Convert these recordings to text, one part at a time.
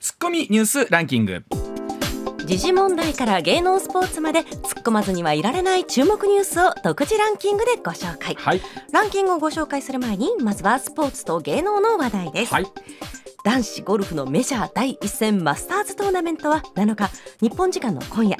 ツッコミニュースランキング時事問題から芸能スポーツまで突っ込まずにはいられない注目ニュースを独自ランキングでご紹介、はい、ランキングをご紹介する前にまずはスポーツと芸能の話題です、はい、男子ゴルフのメジャー第1戦マスターズトーナメントは7日日本時間の今夜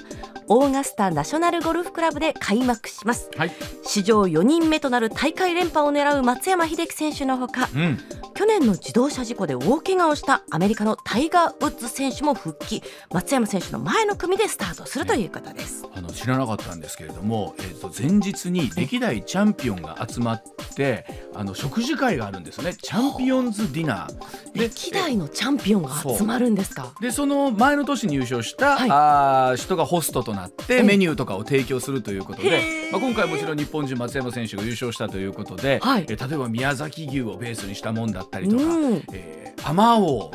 オーガスタナショナルゴルフクラブで開幕します、はい、史上4人目となる大会連覇を狙う松山英樹選手のほか、うん、去年の自動車事故で大怪我をしたアメリカのタイガー・ウッズ選手も復帰松山選手の前の組でスタートするという方です、あの知らなかったんですけれども、えーと、前日に歴代チャンピオンが集まってあの食事会があるんですねチャンピオンズディナー歴代のチャンピオンが集まるんですかでその前の年に優勝した、はい、あ人がホストとなってメニューとかを提供するということで、まあ、今回もちろん日本人松山選手が優勝したということで、はい、え例えば宮崎牛をベースにしたもんだったりとか、うん、えー、パマー王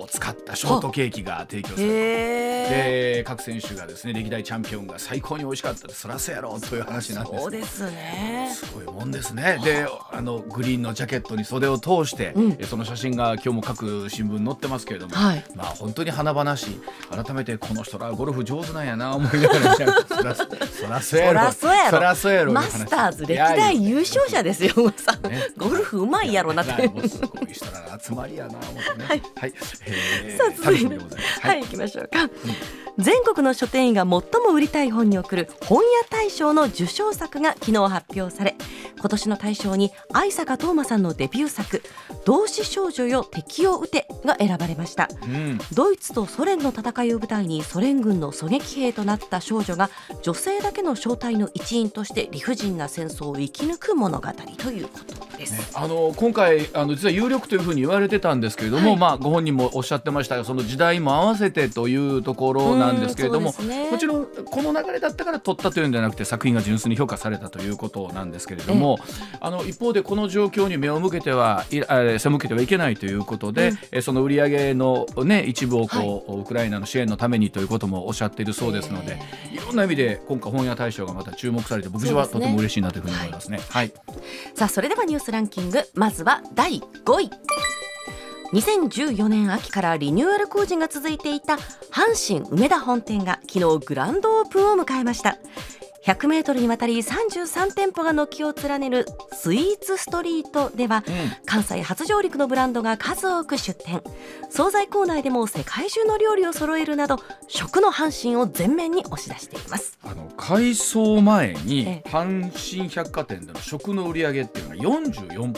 を使ったショートケーキが提供されたで各選手がですね歴代チャンピオンが最高に美味しかったそらそうやろという話なんですそうですねすごいもんですねであのグリーンのジャケットに袖を通して、うん、その写真が今日も各新聞載ってますけれども、はい、まあ本当に華々しい改めてこの人らゴルフ上手なんやな思いながらそらそうやろそらそうやろマスターズ歴代優勝者ですよ、ね、ゴルフうまいやろなってすごい人ら集まりやな思ってね、はい、はいさあ続いてはい、はい、行きましょうか、うん全国の書店員が最も売りたい本に贈る本屋大賞の受賞作が昨日発表され今年の大賞に愛坂斗真さんのデビュー作「同志少女よ敵を撃て」が選ばれました、うん、ドイツとソ連の戦いを舞台にソ連軍の狙撃兵となった少女が女性だけの正体の一員として理不尽な戦争を生き抜く物語ということです、ね、あの今回あの実は有力というふうに言われてたんですけれども、はい、まあ、ご本人もおっしゃってましたがその時代も合わせてというところななんですけれども、ね、もちろんこの流れだったから取ったというんじゃなくて作品が純粋に評価されたということなんですけれども、あの一方でこの状況に目を向けては背向けてはいけないということで、うん、その売り上げの、ね、一部をこう、はい、ウクライナの支援のためにということもおっしゃっているそうですので、いろんな意味で今回本屋大賞がまた注目されて僕はとても嬉しいなというふうに思いますね。すねはい、はい、さあそれではニュースランキングまずは第5位。2014年秋からリニューアル工事が続いていた阪神梅田本店が昨日グランドオープンを迎えました100メートルにわたり33店舗が軒を連ねるスイーツストリートでは、うん、関西初上陸のブランドが数多く出店惣菜コーナーでも世界中の料理を揃えるなど食の阪神を全面に押し出していますあの改装前に阪神百貨店での食の売り上げっていうのが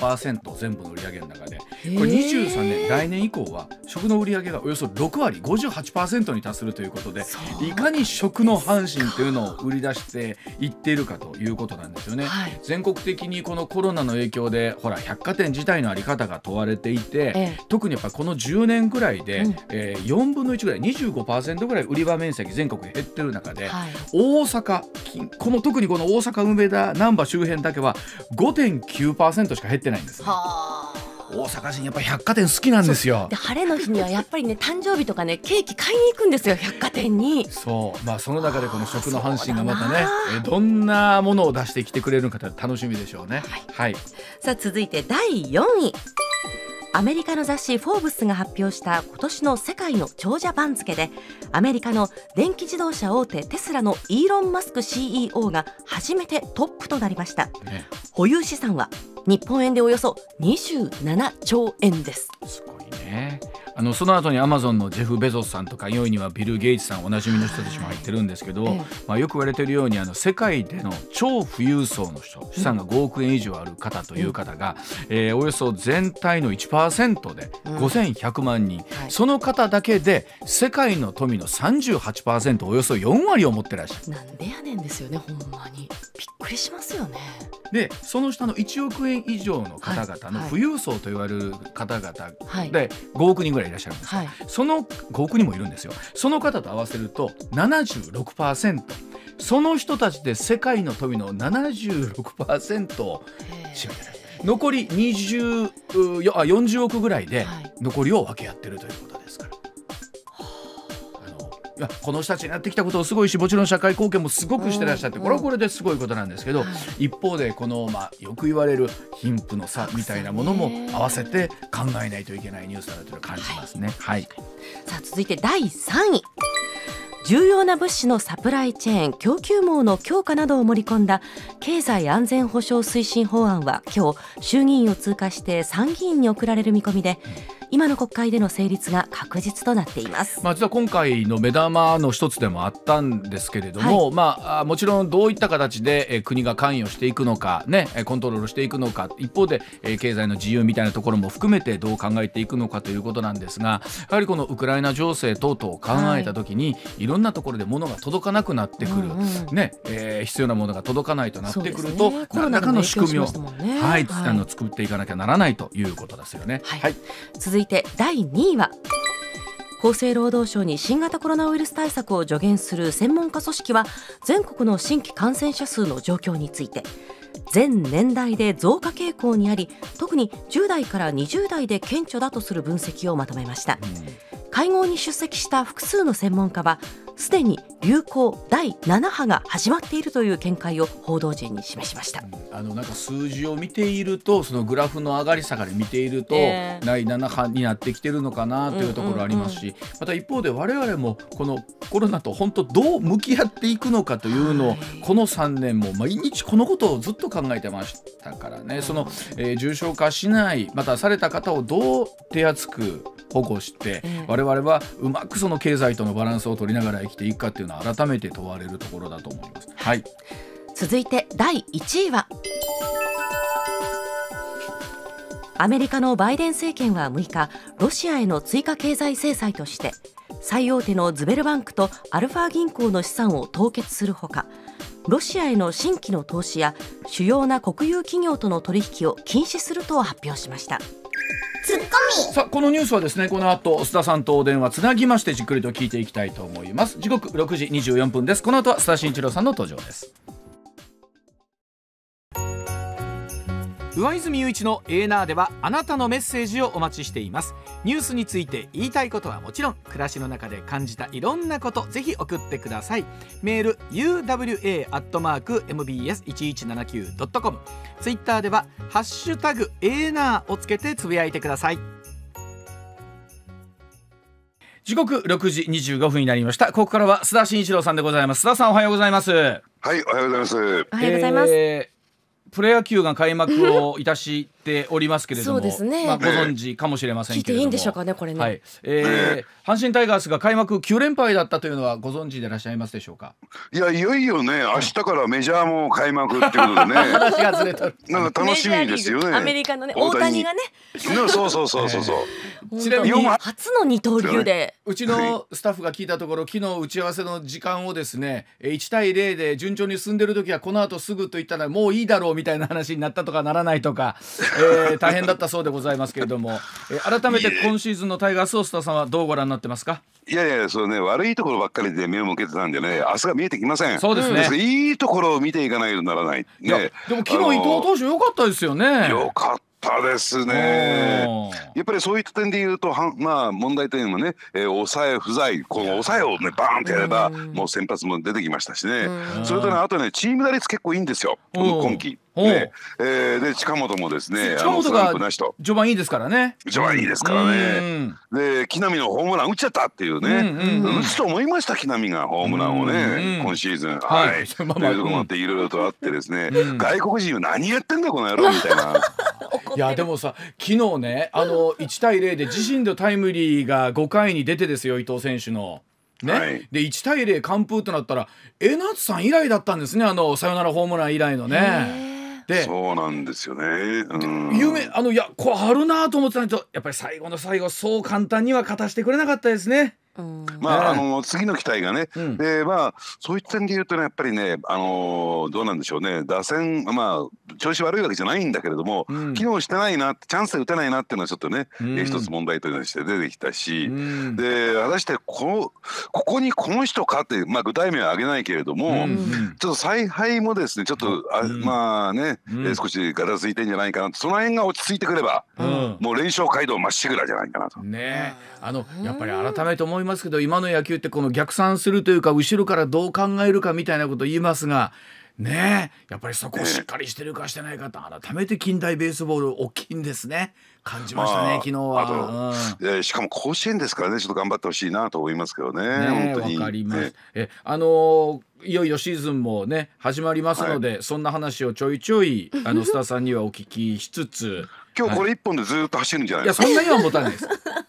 44%全部の売り上げの中でこれ23年来年以降は食の売り上げがおよそ6割58%に達するということでいかに食の阪神というのを売り出して言っているかということなんですよね、はい、全国的にこのコロナの影響でほら百貨店自体のあり方が問われていて、ええ、特にやっぱこの10年ぐらいで、うん、えー、4分の1ぐらい25%ぐらい売り場面積全国減ってる中で、はい、大阪この特にこの大阪梅田難波周辺だけは5.9%しか減ってないんです、ね。は大阪人やっぱ百貨店好きなんですよで晴れの日にはやっぱりね誕生日とかねケーキ買いに行くんですよ百貨店にそうまあその中でこの食の阪神がまたねえどんなものを出してきてくれるのか楽しみでしょうね、はい、はい、さあ続いて第4位アメリカの雑誌「フォーブス」が発表した今年の世界の長者番付でアメリカの電気自動車大手テスラのイーロン・マスク CEO が初めてトップとなりました、ね、保有資産は日本円でおよそ27兆円です。すごいねあのその後にアマゾンのジェフ・ベゾスさんとか4位にはビル・ゲイツさんおなじみの人たちも入ってるんですけど、ええ、まあ、よく言われてるようにあの世界での超富裕層の人資産が5億円以上ある方という方が、うえー、およそ全体の1%で5100万人、うんはい、その方だけで世界の富の38%およそ4割を持ってらっしゃる。なんでやねんですよねほんまにびっくりしますよね。でその下の1億円以上の方々の富裕層と言われる方々で5億人ぐらいいらっしゃるんですが、はい、その5億人もいるんですよその方と合わせると76%その人たちで世界の富の76%を占めてる残り20あ40億ぐらいで残りを分け合ってるということこの人たちにやってきたことをすごいしもちろん社会貢献もすごくしてらっしゃってこれはこれですごいことなんですけど一方でこの、まあ、よく言われる貧富の差みたいなものも合わせて考えないといけないニュースだなというのを感じますね。はい、さあ続いて第3位重要な物資のサプライチェーン供給網の強化などを盛り込んだ経済安全保障推進法案は今日衆議院を通過して参議院に送られる見込みで、うん今の国会での成立が確実となっています、まあ、実は今回の目玉の一つでもあったんですけれども、はい、まあ、もちろんどういった形で国が関与していくのか、ね、コントロールしていくのか一方で経済の自由みたいなところも含めてどう考えていくのかということなんですがやはりこのウクライナ情勢等々を考えた時に、はい、いろんなところで物が届かなくなってくる、うんうん、ねえー、必要なものが届かないとなってくると、ね、何らかの仕組みを、ね、はい、はい、あの作っていかなきゃならないということですよね。はい、はい、続続いて第2位は厚生労働省に新型コロナウイルス対策を助言する専門家組織は全国の新規感染者数の状況について全年代で増加傾向にあり特に10代から20代で顕著だとする分析をまとめました、会合に出席した複数の専門家はすでに流行第7波が始まっているという見解を報道陣に示しました、あのなんか数字を見ているとそのグラフの上がり下がり見ていると、えー、第7波になってきてるのかなというところありますし、また一方で我々もこのコロナと本当どう向き合っていくのかというのを、はい、この3年も毎日このことをずっとと考えてましたからねその、えー、重症化しないまたされた方をどう手厚く保護して、えー、我々はうまくその経済とのバランスを取りながら生きていくかっていうのは改めて問われるところだと思います。はい、続いて第1位はアメリカのバイデン政権は6日ロシアへの追加経済制裁として最大手のズベルバンクとアルファ銀行の資産を凍結するほかロシアへの新規の投資や主要な国有企業との取引を禁止すると発表しましたツッコミさあこのニュースはですねこの後須田さんとお電話つなぎましてじっくりと聞いていきたいと思います時刻6時24分ですこの後は須田慎一郎さんの登場です上泉雄一のエーナーではあなたのメッセージをお待ちしていますニュースについて言いたいことはもちろん暮らしの中で感じたいろんなことぜひ送ってくださいメール u w a アットマーク m b s 一一七九ドットコムツイッターでは「ハッシュタグエーナー」をつけてつぶやいてください時刻六時二十五分になりましたここからは須田慎一郎さんでございます須田さんおはようございますはいおはようございますおはようございます、えープロ野球が開幕をいたしておりますけれども、ね、まあ、ご存知かもしれませんけれども、ねね、はいえー、阪神タイガースが開幕9連敗だったというのはご存知でいらっしゃいますでしょうかいやいよいよね明日からメジャーも開幕ってことでね 話がずれたなんか楽しみですよねアメリカのね大谷がねそうそうそうそうそう、え ー、ちなみに初の二刀流でうちのスタッフが聞いたところ昨日打ち合わせの時間をですね1対0で順調に進んでる時はこの後すぐと言ったらもういいだろうみたいな話になったとかならないとかえー、大変だったそうでございますけれども、えー、改めて今シーズンのタイガースをスタさんはどうご覧になってますかいやいやそうね悪いところばっかりで目を向けてたんでね明日が見えてきませんそうですねいいところを見ていかないとならない,、ね、でも昨日伊藤投手良かったですよね良かったたですね。やっぱりそういった点で言うと、はまあ問題点はね、えー、抑え不在、この抑えをね、バーンってやれば、もう先発も出てきましたしね。それとね、あとね、チーム打率結構いいんですよ、今季。ねえー、で近本もですね近本が序盤いいですからね序盤いいですからね、で木浪のホームラン打っちゃったっていうね、打つと思いました木浪がホームランをね、今シーズンはい、はい、というところもあっていろいろとあってですね、外国人何やってんだこの野郎みたいな。いやでもさ昨日ねあの1対0で自身のタイムリーが5回に出てですよ伊藤選手の。ね、はい、で1対0完封となったら江夏さん以来だったんですねあのサヨナラホームラン以来のね。そうなんですよね、うん、夢あのいやこうあるなと思ってたんですけどやっぱり最後の最後そう簡単には勝たせてくれなかったですねまあ、あの次の期待がね、でまあ、そういった点で言うとね、やっぱりね、あのどうなんでしょうね、打線、まあ、調子悪いわけじゃないんだけれども、機能してないな、チャンスで打てないなっていうのは、ちょっとね、う一つ問題として出てきたし、で果たしてこここにこの人かって、まあ、具体名は挙げないけれども、ちょっと采配もですね、ちょっとあ、まあね、う少しがたついてんじゃないかなと、その辺が落ち着いてくれば、もう連勝街道まっしぐらじゃないかなと。ねあのやっぱり改めて思いますけど今の野球ってこの逆算するというか後ろからどう考えるかみたいなこと言いますがねやっぱりそこをしっかりしてるかしてないかと改めて近代ベースボール大きいんですね感じましたね、昨日は、うんえー、しかも甲子園ですからねちょっと頑張ってほしいなと思いますけどねね本当にかります、ね、えあのいよいよシーズンもね始まりますので、はい、そんな話をちょいちょいあのスターさんにはお聞きしつつ今日これ一本でずっと走るんじゃないですか、はい、いやそんなには持たないです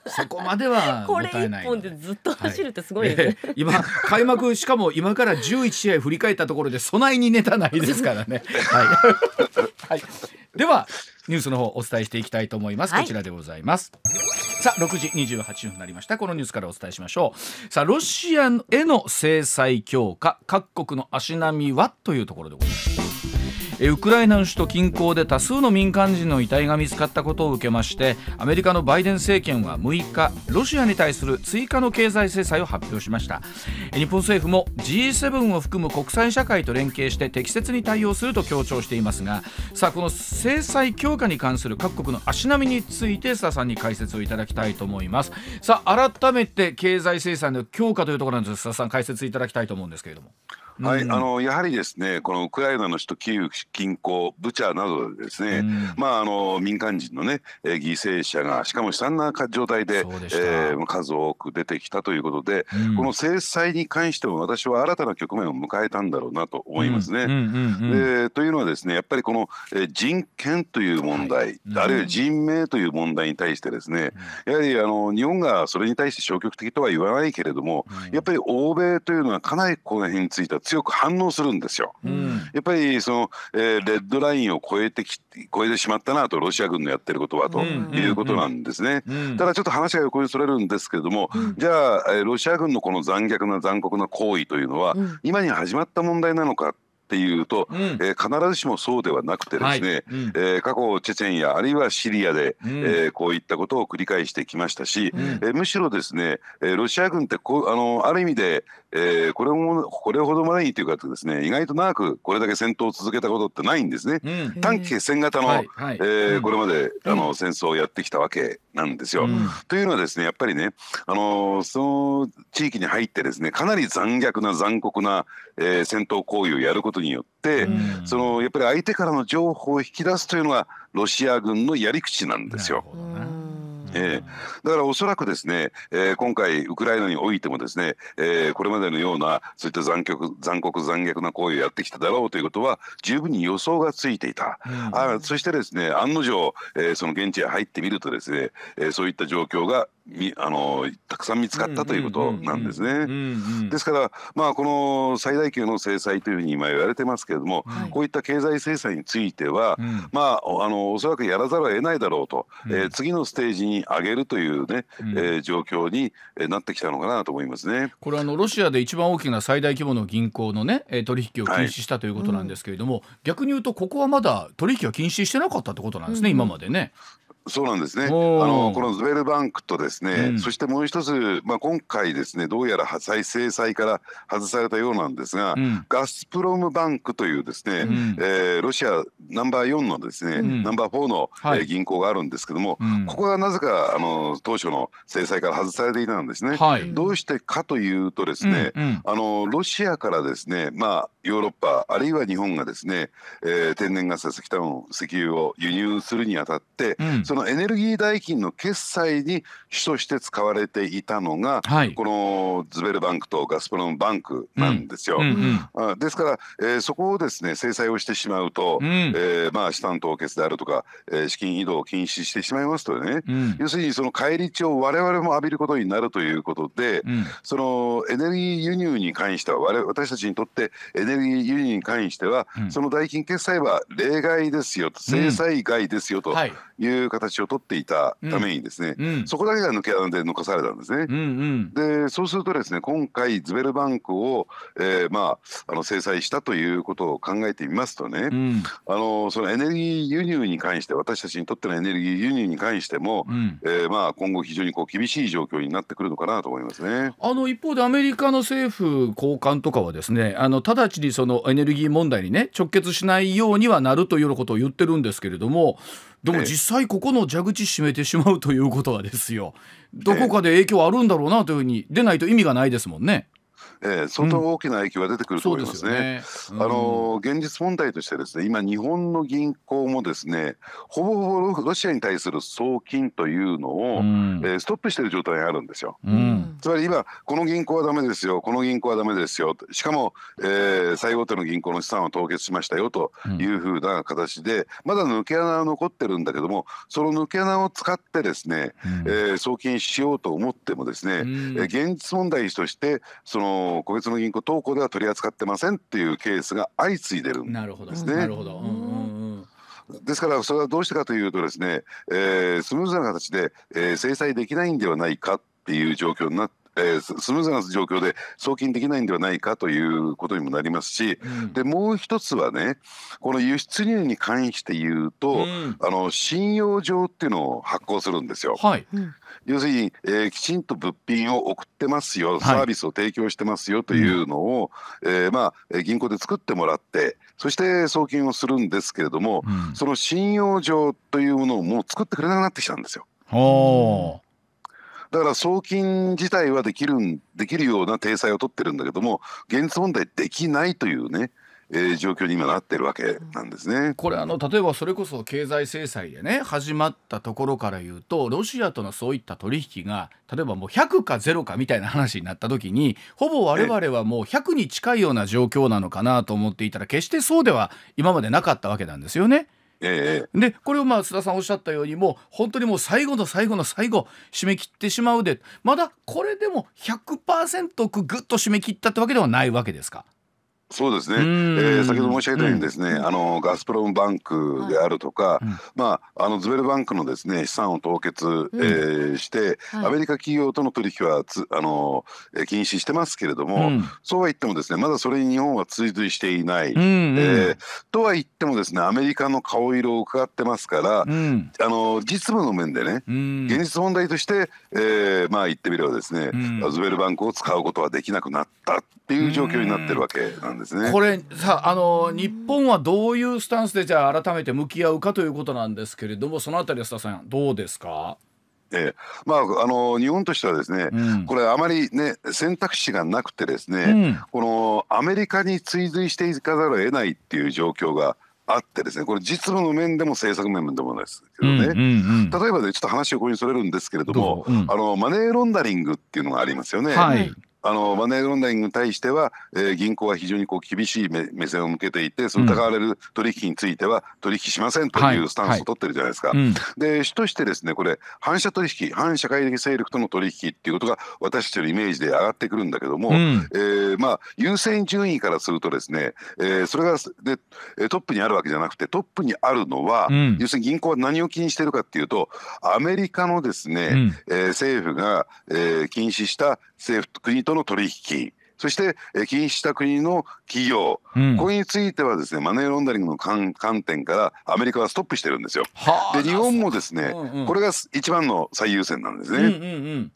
そこまでは これ一本でずっと走るってすごいですね、はい今開幕しかも今から十一試合振り返ったところで備えにネタないですからね はい、はい、ではニュースの方お伝えしていきたいと思います、こちらでございますさあ六時二十八分になりましたこのニュースからお伝えしましょうさあロシアへの制裁強化各国の足並みはというところでございますウクライナの首都近郊で多数の民間人の遺体が見つかったことを受けましてアメリカのバイデン政権は6日ロシアに対する追加の経済制裁を発表しました日本政府も G7 を含む国際社会と連携して適切に対応すると強調していますがさあこの制裁強化に関する各国の足並みについて佐さんに解説をいただきたいと思いますさあ改めて経済制裁の強化というところなんですがさん解説いただきたいと思うんですけれども。はい、あのやはりですねこのウクライナの首都キーウ近郊ブチャなどでですね、うん、まああの民間人のね犠牲者がしかも悲惨な状態でで、えー、数多く出てきたということで、うん、この制裁に関しても私は新たな局面を迎えたんだろうなと思いますね。でというのはですねやっぱりこの人権という問題、はい、あるいは人命という問題に対してですね、やはりあの日本がそれに対して消極的とは言わないけれども、やっぱり欧米というのはかなりこの辺については強く反応するんですよ。うん、やっぱりその、えー、レッドラインを超えてき超えてしまったなとロシア軍のやってることはということなんですね。ただちょっと話が横にそれるんですけれども、うん、じゃあ、えー、ロシア軍のこの残虐な残酷な行為というのは、うん、今に始まった問題なのか。っていうと、うん、えー、必ずしもそうではなくてですね、はいうん、えー、過去チェチェンやあるいはシリアで、うん、えー、こういったことを繰り返してきましたし、うん、えむしろですね、えロシア軍ってこうあのある意味で、えー、これもこれほどまでいというかですね意外と長くこれだけ戦闘を続けたことってないんですね、うん、短期戦型の、えこれまであの戦争をやってきたわけなんですよ。うん、というのはですねやっぱりね、あのー、その地域に入ってですねかなり残虐な残酷な、えー、戦闘行為をやることによって、そのやっぱり相手からの情報を引き出すというのがロシア軍のやり口なんですよ。えー、だからおそらくですね、えー、今回ウクライナにおいてもですね、えー、これまでのようなそういった残酷残酷残虐な行為をやってきただろうということは十分に予想がついていた、うん、あそしてですね案の定、えー、その現地へ入ってみるとですね、えー、そういった状況がみあのたくさん見つかったということなんですね。ですからまあこの最大級の制裁というふうに今言われてますけれども、はい、こういった経済制裁については、うん、まああのおそらくやらざるを得ないだろうと、うん、えー、次のステージに上げるというね、うん、えー、状況になってきたのかなと思いますね。これあのロシアで一番大きな最大規模の銀行のね取引を禁止したということなんですけれども、はいうん、逆に言うとここはまだ取引は禁止してなかったってことなんですね、今までね。そうなんですね。あのこのズベルバンクとですね、うん、そしてもう一つ、まあ、今回ですねどうやら再制裁から外されたようなんですが、うん、ガスプロムバンクというですね、うん、えー、ロシアナンバー4のですね、うん、ナンバー4の、はい、えー、銀行があるんですけども、ここがなぜかあの当初の制裁から外されていたんですね。はい、どうしてかというとですね、うんうん、あのロシアからですねまあヨーロッパあるいは日本がですね、えー、天然ガスや石炭を石油を輸入するにあたって、うん、そのエネルギー代金の決済に主として使われていたのが、はい、このズベルバンクとガスプロムバンクなんですよ。うん、うん、ですから、えー、そこをですね制裁をしてしまうと、うん、えー、まあ、資産凍結であるとか、え資金移動を禁止してしまいますとね、要するにその返り血を我々も浴びることになるということで、そのエネルギー輸入に関しては我私たちにとってエネルギーネルギー輸入に関しては、うん、その代金決済は例外ですよと、制裁外ですよという形を取っていたためにですね、うんうん、そこだけが抜け穴で残されたんですね。うんうん、でそうするとですね今回ズベルバンクを、えー、まああの制裁したということを考えてみますとね、あのそのエネルギー輸入に関して私たちにとってのエネルギー輸入に関しても、うん、えー、まあ今後非常にこう厳しい状況になってくるのかなと思いますね。あの一方でアメリカの政府高官とかはですねあの直ちちりそのエネルギー問題にね直結しないようにはなるというようなことを言ってるんですけれどもでも実際ここの蛇口閉めてしまうということはですよどこかで影響あるんだろうなというふうに出ないと意味がないですもんね。えー、相当大きな影響が出てくると思いますね。あの現実問題としてですね今日本の銀行もですねほぼほぼロシアに対する送金というのを、うん、えー、ストップしている状態があるんですよ。つまり今この銀行はダメですよこの銀行はダメですよしかも、えー、最大手の銀行の資産を凍結しましたよというふうな形で、まだ抜け穴は残ってるんだけどもその抜け穴を使ってですね、えー、送金しようと思ってもですね、え現実問題としてその個別の銀行等行では取り扱ってませんっていうケースが相次いでるんですね。なるほど、ですからそれはどうしてかというとですね、えー、スムーズな形で、えー、制裁できないんではないかっていう状況になってえー、スムーズな状況で送金できないんではないかということにもなりますし、うん、でもう一つはねこの輸出入に関して言うと、うん、あの信用状っていうのを発行するんですよ。はい、要するに、えー、きちんと物品を送ってますよサービスを提供してますよというのを、はい、えー、まあ、銀行で作ってもらってそして送金をするんですけれども、うん、その信用状というものをもう作ってくれなくなってきたんですよ。おーだから送金自体はできるできるような体裁を取ってるんだけども現実問題できないというねえー、状況に今なってるわけなんですね。これあの例えばそれこそ経済制裁でね始まったところから言うとロシアとのそういった取引が例えばもう100か0かみたいな話になった時にほぼ我々はもう100に近いような状況なのかなと思っていたら決してそうでは今までなかったわけなんですよね。ええ、でこれをまあ須田さんおっしゃったようにもう本当にもう最後の最後の最後締め切ってしまうでまだこれでも100%ぐっと締め切ったってわけではないわけですかそうですね、えー、先ほど申し上げたようにですね、うん、あのガスプロムバンクであるとか、はい、まあ、あのズベルバンクのですね資産を凍結、うん、えー、して、はい、アメリカ企業との取引はつあの禁止してますけれども、うん、そうは言ってもですねまだそれに日本は追随していない、うんえー、とは言ってもですねアメリカの顔色を伺ってますから、あの実務の面でね、現実問題として、えー、まあ言ってみればですね、ズベルバンクを使うことはできなくなったっていう状況になってるわけなんです。ですねこれさあの日本はどういうスタンスでじゃあ改めて向き合うかということなんですけれどもそのあたり安田さんどうですかええまあ、あの日本としてはですね、うん、これあまり、ね、選択肢がなくてですね、うん、このアメリカに追随していかざるを得ないっていう状況があってですねこれ実務の面でも政策面でもないですけどね、例えばねちょっと話をここにそれるんですけれども、どうん、あのマネーロンダリングっていうのがありますよね。はいあのマネーロンダリングに対しては、えー、銀行は非常にこう厳しい目目線を向けていてその疑われる取引については取引しませんというスタンスを取ってるじゃないですか。はいはいで主としてですねこれ反社取引反社会的勢力との取引っていうことが私たちのイメージで上がってくるんだけども、うん、えー、まあ、優先順位からするとですね、えー、それがでトップにあるわけじゃなくてトップにあるのは、うん、要するに銀行は何を気にしてるかっていうとアメリカのですね、うん、えー、政府が、えー、禁止した政府と国との取引そして禁止した国の企業、うん、これについてはですねマネーロンダリングの観点からアメリカはストップしてるんですよ。で日本もですね、うんうん、これが一番の最優先なんですね。うんうんうん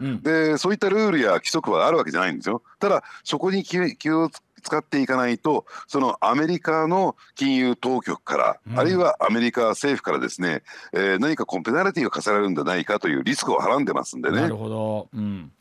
うん、でそういったルールや規則はあるわけじゃないんですよ。ただそこに気を使っていかないとそのアメリカの金融当局から、うん、あるいはアメリカ政府からですね、えー、何かコンペナルティが課せられるんじゃないかというリスクをはらんでますんでね。なるほど、うん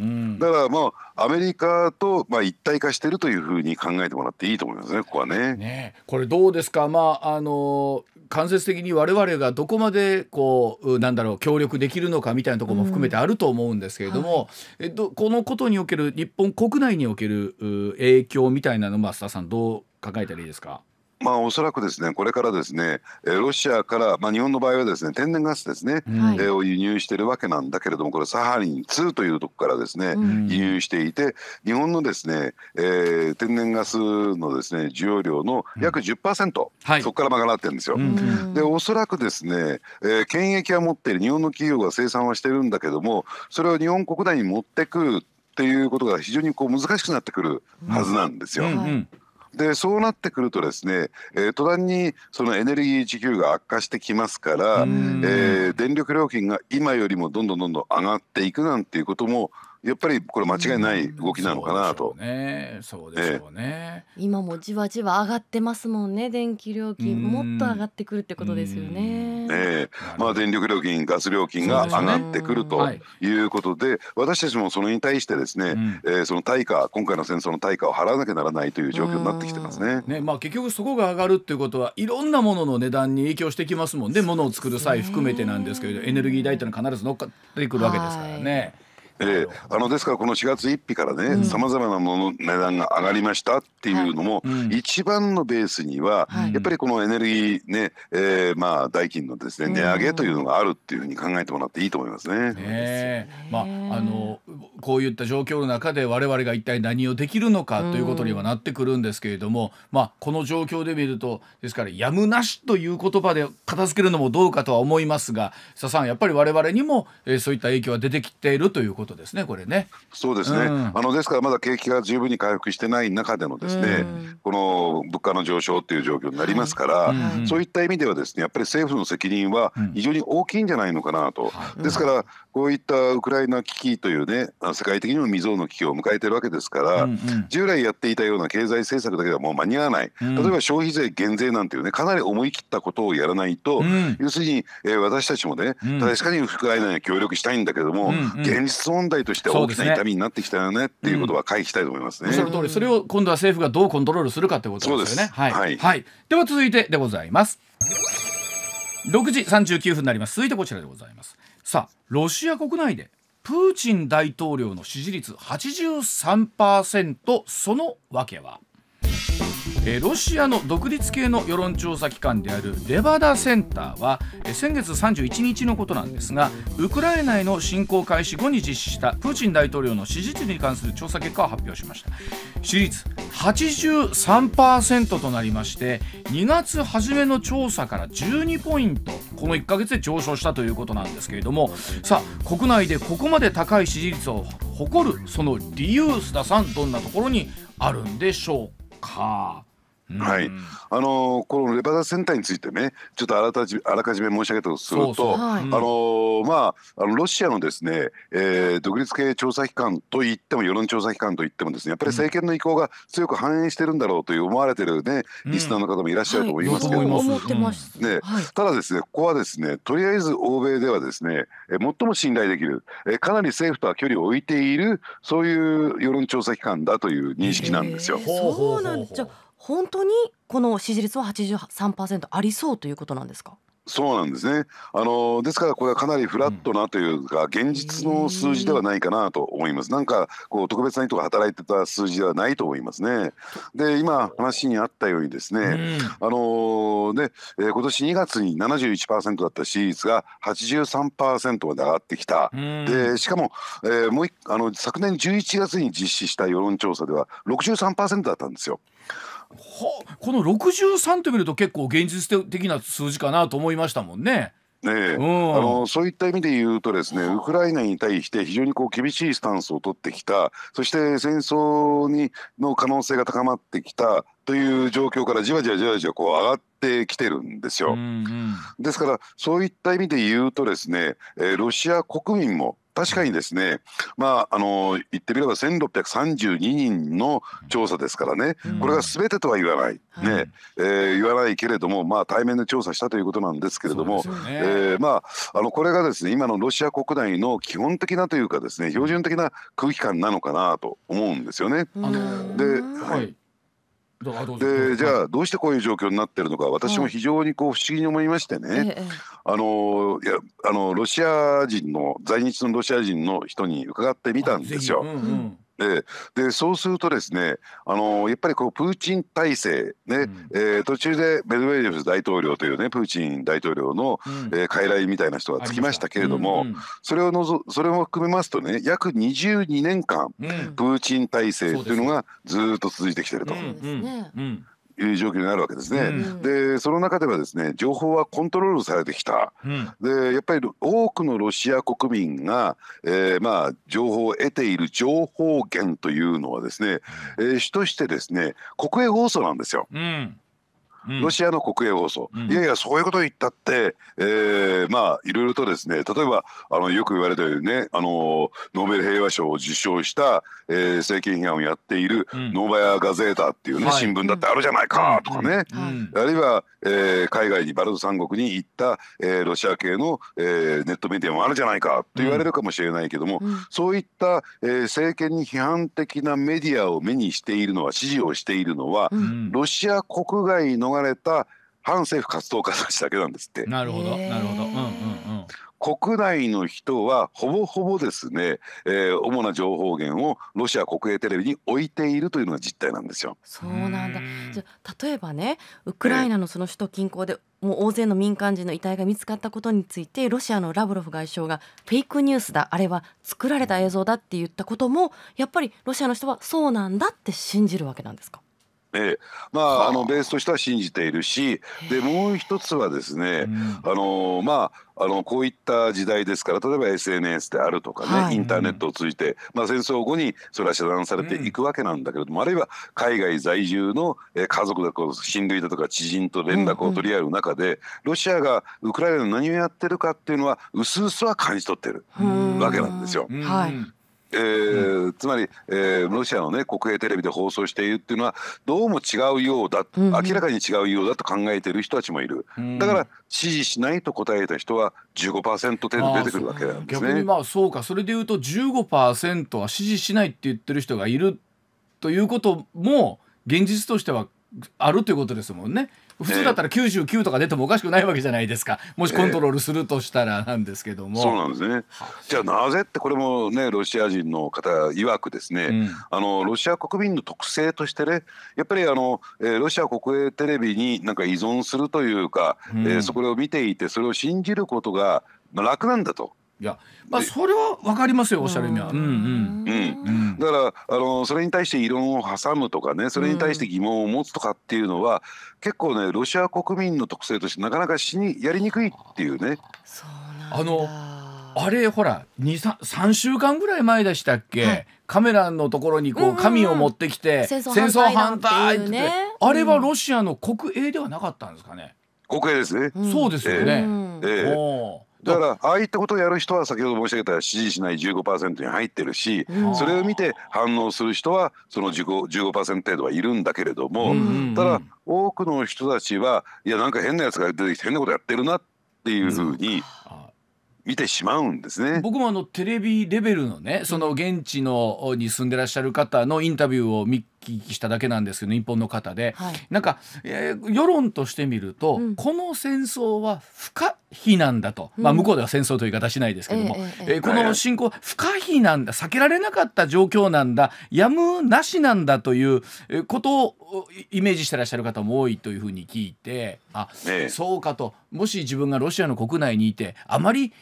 うん、だからもうアメリカとまあ一体化してるというふうに考えてもらっていいと思いますね、ここはね。ねこれどうですか、まああの間接的に我々がどこまでこうなんだろう協力できるのかみたいなところも含めてあると思うんですけれども、うんはい、どこのことにおける日本国内における影響みたいなの増田さんどう考えたらいいですか。まあ、おそらくですねこれからですねロシアから、まあ、日本の場合はですね天然ガスですね、はい、を輸入しているわけなんだけれどもこれサハリン2というところからですね、うん、輸入していて日本のですね、えー、天然ガスのですね需要量の約10%、うんはい、そこから賄ってるんですよ。うん、でおそらくですね、えー、権益は持っている日本の企業が生産はしてるんだけどもそれを日本国内に持ってくっていうことが非常にこう難しくなってくるはずなんですよ。うんうんでそうなってくるとですね、えー、途端にそのエネルギー需給が悪化してきますから、えー、電力料金が今よりもどんどんどんどん上がっていくなんていうこともやっぱりこれ間違いない動きなのかなと。ね、そうでしょうね、え今もじわじわ上がってますもんね、電気料金もっと上がってくるってことですよね。ええ、まあ電力料金、ガス料金が上がってくるということで、でね私たちもそれに対してですね、うえー、その対価、今回の戦争の対価を払わなきゃならないという状況になってきてますね。ね、まあ結局そこが上がるっていうことは、いろんなものの値段に影響してきますもんね、ものを作る際含めてなんですけど、エネルギー代っていうのは必ず乗っかってくるわけですからね。はいえー、あのですからこの4月1日からねさまざまなものの値段が上がりましたっていうのも、はい、一番のベースには、やっぱりこのエネルギーね、えー、まあ代金のですね値上げというのがあるっていうふうに考えてもらっていいと思いますね。ねまああのこういった状況の中で我々が一体何をできるのかということにはなってくるんですけれども、まあこの状況で見るとですからやむなしという言葉で片付けるのもどうかとは思いますが、佐さんやっぱり我々にも、えー、そういった影響は出てきているということことですねこれね。そうですね、うん、あのですからまだ景気が十分に回復してない中でのですね、この物価の上昇という状況になりますから、そういった意味ではですねやっぱり政府の責任は非常に大きいんじゃないのかなと、ですからこういったウクライナ危機というね世界的にも未曾有の危機を迎えてるわけですから、うんうん、従来やっていたような経済政策だけではもう間に合わない、例えば消費税減税なんていうねかなり思い切ったことをやらないと、うん、要するに、えー、私たちもね、確かにウクライナに協力したいんだけども、うんうん、現実問問題として大きな痛みになってきたよねっていうことは回避したいと思いますね。そ、の通り、それを今度は政府がどうコントロールするかってことですよね。はい、はい、はい。では続いてでございます。六時三十九分になります。続いてこちらでございます。さあ、ロシア国内でプーチン大統領の支持率八十三パーセントその訳はえー、ロシアの独立系の世論調査機関であるレバダセンターは、えー、先月31日のことなんですがウクライナへの侵攻開始後に実施したプーチン大統領の支持率に関する調査結果を発表しました支持率83%となりまして2月初めの調査から12ポイントこの1ヶ月で上昇したということなんですけれどもさあ国内でここまで高い支持率を誇るその理由須田さんどんなところにあるんでしょうかはい、あのこのレバダセンターについてねちょっとあらたじあらかじめ申し上げたとすると、あのまああのロシアのですね、えー、独立系調査機関といっても世論調査機関といってもですねやっぱり政権の意向が強く反映してるんだろうという思われてるね、リスナーの方もいらっしゃると思いますけれども、ね、ただですねここはですねとりあえず欧米ではですね最も信頼できるかなり政府とは距離を置いているそういう世論調査機関だという認識なんですよ。えー、そうなんじゃ本当にこの支持率は83%ありそうということなんですかそうなんですねあのですからこれはかなりフラットなというか、うん、現実の数字ではないかなと思いますなんかこう特別な人が働いてた数字ではないと思いますねで今話にあったようにですね、うん、あのね、えー、今年2月に71%だった支持率が83%まで上がってきた、うん、でしかも、えー、もうあの昨年11月に実施した世論調査では63%だったんですよはこの63って見ると結構現実的な数字かなと思いましたもんね。ねえ、うん、あのそういった意味で言うとですねウクライナに対して非常にこう厳しいスタンスを取ってきたそして戦争にの可能性が高まってきたという状況からじわじわじわじわこう上がってきてるんですよ。うんうん、ですからそういった意味で言うとですね、えー、ロシア国民も確かにですね、まあ、あの言ってみれば1632人の調査ですからね、これが全てとは言わない、ね、はい、えー、言わないけれども、まあ、対面で調査したということなんですけれども、ねえー、まあ、あのこれがですね今のロシア国内の基本的なというかですね標準的な空気感なのかなと思うんですよね。で、はいでじゃあどうしてこういう状況になってるのか私も非常にこう不思議に思いましてね、あのいやあのロシア人の在日のロシア人の人に伺ってみたんですよ。でそうするとですねあのやっぱりこうプーチン体制ね、うん、えー、途中でメドベージェフ大統領というねプーチン大統領の、うん、えー、傀儡みたいな人がつきましたけれども、うんうん、それをのぞそれも含めますとね約22年間、うん、プーチン体制というのがずっと続いてきてると。うんいう状況になるわけですね。うん、でその中ではですね情報はコントロールされてきた、うん、でやっぱり多くのロシア国民が、えー、まあ情報を得ている情報源というのはですね、えー、主としてですね国営放送なんですよ。うんロシアの国営放送、うん、いやいやそういうこと言ったって、えー、まあいろいろとですね例えばあのよく言われたようにねあのノーベル平和賞を受賞した、えー、政権批判をやっている、ノーバヤ・ガゼータっていうね、新聞だってあるじゃないかとかね、あるいは、えー、海外にバルト三国に行った、えー、ロシア系の、えー、ネットメディアもあるじゃないかと言われるかもしれないけども、うん、そういった、えー、政権に批判的なメディアを目にしているのは支持をしているのは、ロシア国外の逃れた反政府活動家たちだけなんですって。なるほど、なるほど。うんうんうん。国内の人はほぼほぼですね、えー、主な情報源をロシア国営テレビに置いているというのが実態なんですよ。そうなんだ。じゃ例えばね、ウクライナのその首都近郊で、もう大勢の民間人の遺体が見つかったことについてロシアのラブロフ外相がフェイクニュースだあれは作られた映像だって言ったこともやっぱりロシアの人はそうなんだって信じるわけなんですか。えまあ、あのベースとしては信じているしでもう一つはですね、あのまああのこういった時代ですから例えば SNS であるとかね、はい、インターネットを通じて、まあ、戦争後にそれは遮断されていくわけなんだけれども、うん、あるいは海外在住の家族だとか親類だとか知人と連絡を取り合う中で、うんうん、ロシアがウクライナの何をやってるかっていうのは薄々は感じ取ってるわけなんですよ。うんうん、はいえー、つまり、えー、ロシアの、ね、国営テレビで放送しているっていうのはどうも違うようだ、うん、明らかに違うようだと考えている人たちもいる、うん、だから支持しないと答えた人は15%程度出てくるわけなんですね。逆にまあそうかそれでいうと15%は支持しないって言ってる人がいるということも現実としてはあるということですもんね。普通だったら99とか出てもおかしくないわけじゃないですかもしコントロールするとしたらなんですけども、えー、そうなんですねじゃあなぜってこれもねロシア人の方曰くですね、うん、あのロシア国民の特性としてねやっぱりあの、えー、ロシア国営テレビになんか依存するというか、うん、えー、そこを見ていてそれを信じることが楽なんだと。いやまあそれは分かりますよおしゃれには。うんうんうん、だからあのそれに対して異論を挟むとかねそれに対して疑問を持つとかっていうのは、結構ねロシア国民の特性としてなかなかしにやりにくいっていうね。あのあれほら3週間ぐらい前でしたっけ、はい、カメラのところにこう紙を持ってきて、戦争反対って、ね、あれはロシアの国営ではなかったんですかね、国営ですね、そうですよね、えー、えーだからああいったことをやる人は先ほど申し上げた支持しない15%に入ってるし、それを見て反応する人はその15%程度はいるんだけれども、ただ多くの人たちはいやなんか変なやつが出てきて変なことやってるなっていうふうに、見てしまうんですね僕もあのテレビレベルのねその現地のに住んでらっしゃる方のインタビューを見聞きしただけなんですけど日本の方で、はい、なんか、えー、世論として見ると、うん、この戦争は不可避なんだと、うん、まあ、向こうでは戦争という言い方しないですけども、えー、えー、この侵攻は不可避なんだ避けられなかった状況なんだやむなしなんだということをイメージしてらっしゃる方も多いというふうに聞いてあ、えー、そうかともし自分がロシアの国内にいてあまり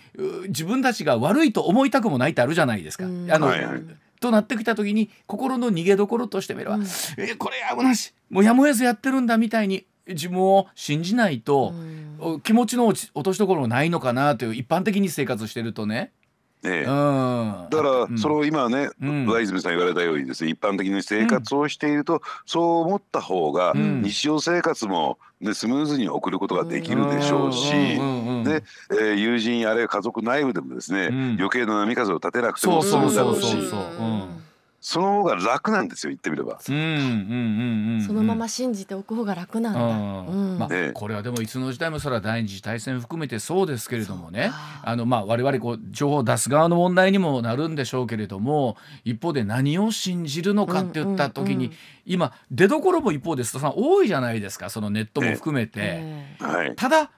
自分たちが悪いと思いたくもないってあるじゃないですか。あの、はいはいとなってきた時に心の逃げどころとしてみれば、うん、えこれやむなしもうやむや得ずやってるんだみたいに自分を信じないと、うん、気持ちの落としどころないのかなという一般的に生活してるとねええ、だからそれを今ね、うん、和泉さん言われたようにですね一般的に生活をしていると、そう思った方が日常生活も、ね、スムーズに送ることができるでしょうし、でえ友人あるいは家族内部でもですね、余計な波風を立てなくても済むだろうし。その方が楽なんですよ言ってみれば。そのまま信じておく方が楽なんだ。まこれはでもいつの時代もそれは第二次大戦含めてそうですけれどもねあのまあ我々こう情報を出す側の問題にもなるんでしょうけれども一方で何を信じるのかって言った時に、今出どころも一方で須田さん多いじゃないですかそのネットも含めて。えーただ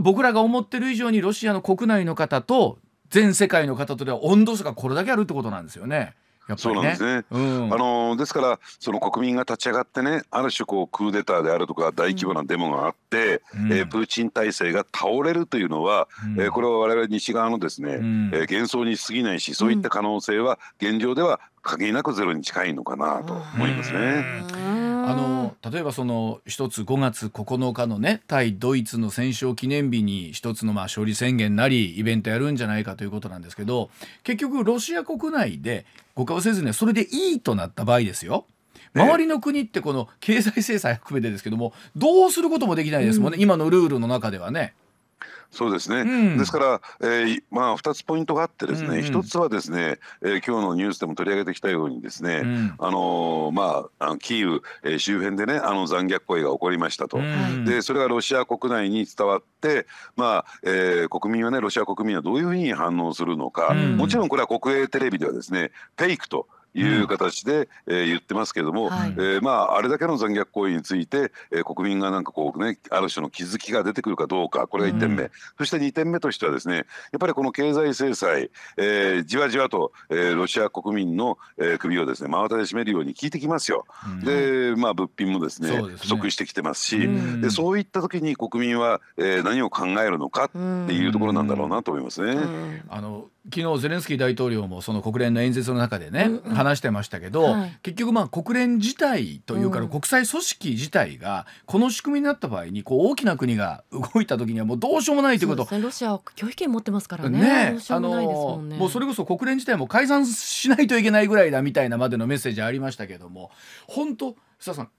僕らが思ってる以上にロシアの国内の方と全世界の方とでは温度差がこれだけあるってことなんですよね。ね、そうなんですね、うん、あのですからその国民が立ち上がってねある種こうクーデターであるとか大規模なデモがあって、うん、えー、プーチン体制が倒れるというのは、うん、えー、これは我々西側のですね、うん、えー、幻想に過ぎないしそういった可能性は現状では限りなくゼロに近いのかなと思いますね。あの例えばその一つ5月9日のね対ドイツの戦勝記念日に一つのまあ勝利宣言なりイベントやるんじゃないかということなんですけど結局ロシア国内で誤解をせずにそれでいいとなった場合ですよ。周りの国ってこの経済制裁含めてですけどもどうすることもできないですもんね、うん、今のルールの中ではね。そうですね、うん、ですから、えーまあ、2つポイントがあってですね、うんうん、1つはですね、えー、今日のニュースでも取り上げてきたようにですね、うん、あのー、まあ、キーウ、えー、周辺でねあの残虐行為が起こりましたと、うん、でそれがロシア国内に伝わって、まあえー、国民はねロシア国民はどういうふうに反応するのか、もちろんこれは国営テレビではですねフェイクと。いう形で、えー、言ってますけれども、はい、えー、まあ、あれだけの残虐行為について、えー、国民がなんかこう、ね、ある種の気づきが出てくるかどうかこれが1点目、うん、そして2点目としてはですねやっぱりこの経済制裁、えー、じわじわと、えー、ロシア国民の、えー、首をですね真綿で締めるように効いてきますよ。うん、で、まあ、物品もですね、ね、不足してきてますし、うん、でそういった時に国民は、えー、何を考えるのかっていうところなんだろうなと思いますね。あの昨日ゼレンスキー大統領もその国連の演説の中でね、うんうん、話してましたけど、はい、結局まあ国連自体というか、国際組織自体がこの仕組みになった場合にこう大きな国が動いた時にはもうどうしようもないということ、ね、ロシアは拒否権持ってますからね、ねあのもうそれこそ国連自体も解散しないといけないぐらいだみたいなまでのメッセージありましたけども本当須田さん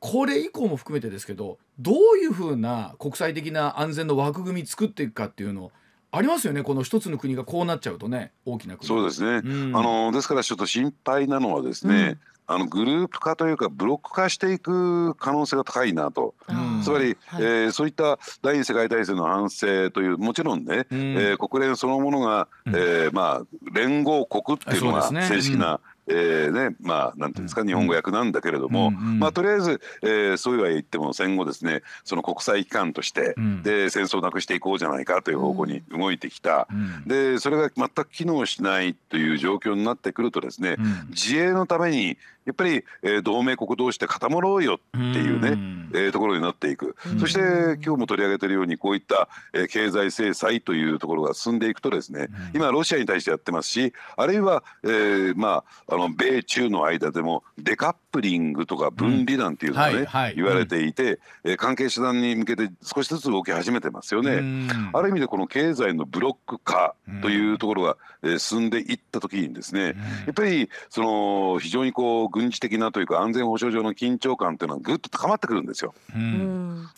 これ以降も含めてですけどどういうふうな国際的な安全の枠組み作っていくかっていうのをありますよねこの一つの国がこうなっちゃうとね大きな国そうですね、うん、あのですからちょっと心配なのはですね、うん、あのグループ化というかブロック化していく可能性が高いなと、うん、つまり、はい、えー、そういった第二次世界大戦の反省というもちろんね、うん、えー、国連そのものが、えー、まあ連合国っていうのが正式な、えーねまあ、なんていうんですか、日本語訳なんだけれども、まあ、とりあえず、えー、そうは言っても戦後ですねその国際機関として、で戦争をなくしていこうじゃないかという方向に動いてきた、でそれが全く機能しないという状況になってくるとですね、自衛のためにやっぱり、えー、同盟国同士で固まろうよっていうね、えー、ところになっていく、そして今日も取り上げているようにこういった、えー、経済制裁というところが進んでいくとですね、今ロシアに対してやってますしあるいは、えー、まああの米中の間でもデカップリングとか分離団っていうのがね、うんはいはい、言われていて、うん、関係手段に向けて少しずつ動き始めてますよね。ある意味でこの経済のブロック化というところが、えー、進んでいった時にですね、やっぱりその非常にこう軍事的なというか安全保障上の緊張感というのはぐっと高まってくるんですよ。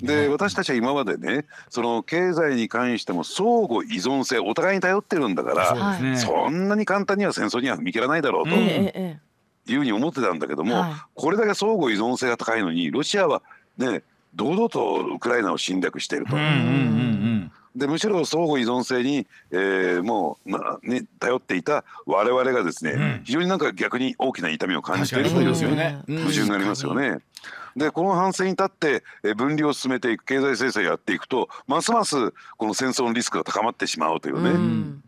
で私たちは今までねその経済に関しても相互依存性お互いに頼ってるんだからそ、ね,、んなに簡単には戦争には踏み切らないだろうと。えーえーいうふうに思ってたんだけども、はい、これだけ相互依存性が高いのにロシアはね堂々とウクライナを侵略していると。うんうんうんうんでむしろ相互依存性に、えー、もう、まあね、頼っていた我々がですね、うん、非常になんか逆に大きな痛みを感じているという矛盾がありますよね。でこの反省に立って分離を進めていく経済制裁をやっていくとますますこの戦争のリスクが高まってしまうというね。うん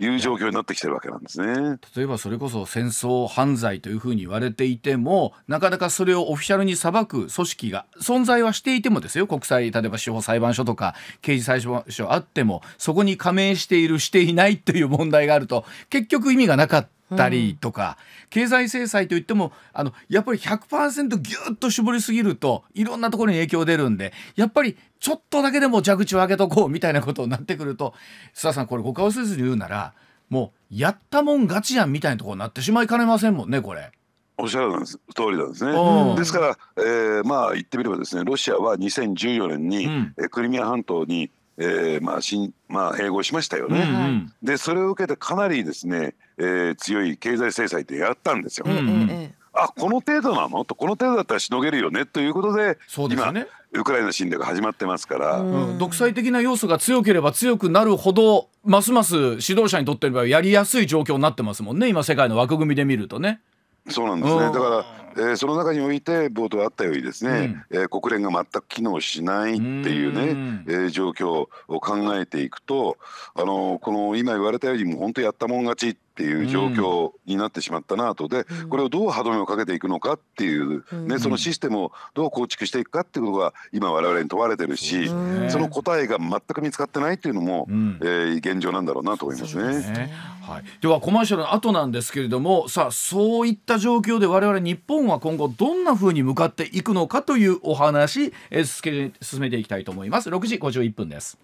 いう状況になってきてるわけなんですね。例えばそれこそ戦争犯罪というふうに言われていてもなかなかそれをオフィシャルに裁く組織が存在はしていてもですよ国際例えば司法裁判所とか刑事裁判所あってもそこに加盟しているしていないという問題があると結局意味がなかった。たりとか、経済制裁といってもあのやっぱり100%ギュッと絞りすぎるといろんなところに影響出るんでやっぱりちょっとだけでも蛇口を開けとこうみたいなことになってくると須田さんこれ誤解をせずに言うならもうやったもん勝ちやんみたいなところになってしまいかねませんもんねこれ。おっしゃる通りなんですね。ですから、えー、まあ言ってみればですねロシアは2014年に、うん、クリミア半島に、えーまあんまあ、併合しましたよね。うんうん、でそれを受けてかなりですね、えー、強い経済制裁ってやったんですよ。うんうん、あこの程度なのとこの程度だったらしのげるよねということで、そうですね、今ウクライナ侵略始まってますから、うん、独裁的な要素が強ければ強くなるほどますます指導者にとってはやりやすい状況になってますもんね今世界の枠組みで見るとね。そうなんですねだから、えー、その中において冒頭あったようにですね、うん、えー、国連が全く機能しないっていうね、うえー、状況を考えていくと、あのこの今言われたようにもう本当やったもん勝ちっていう状況になってしまったなと、うん、でこれをどう歯止めをかけていくのかっていう、うん、ね、そのシステムをどう構築していくかっていうことが今我々に問われてるし、ね、その答えが全く見つかってないっていうのも、うん、えー、現状なんだろうなと思いますね。はい、ではコマーシャルの後なんですけれどもさあそういった状況で我々日本は今後どんなふうに向かっていくのかというお話、え進めていきたいと思います。6時51分です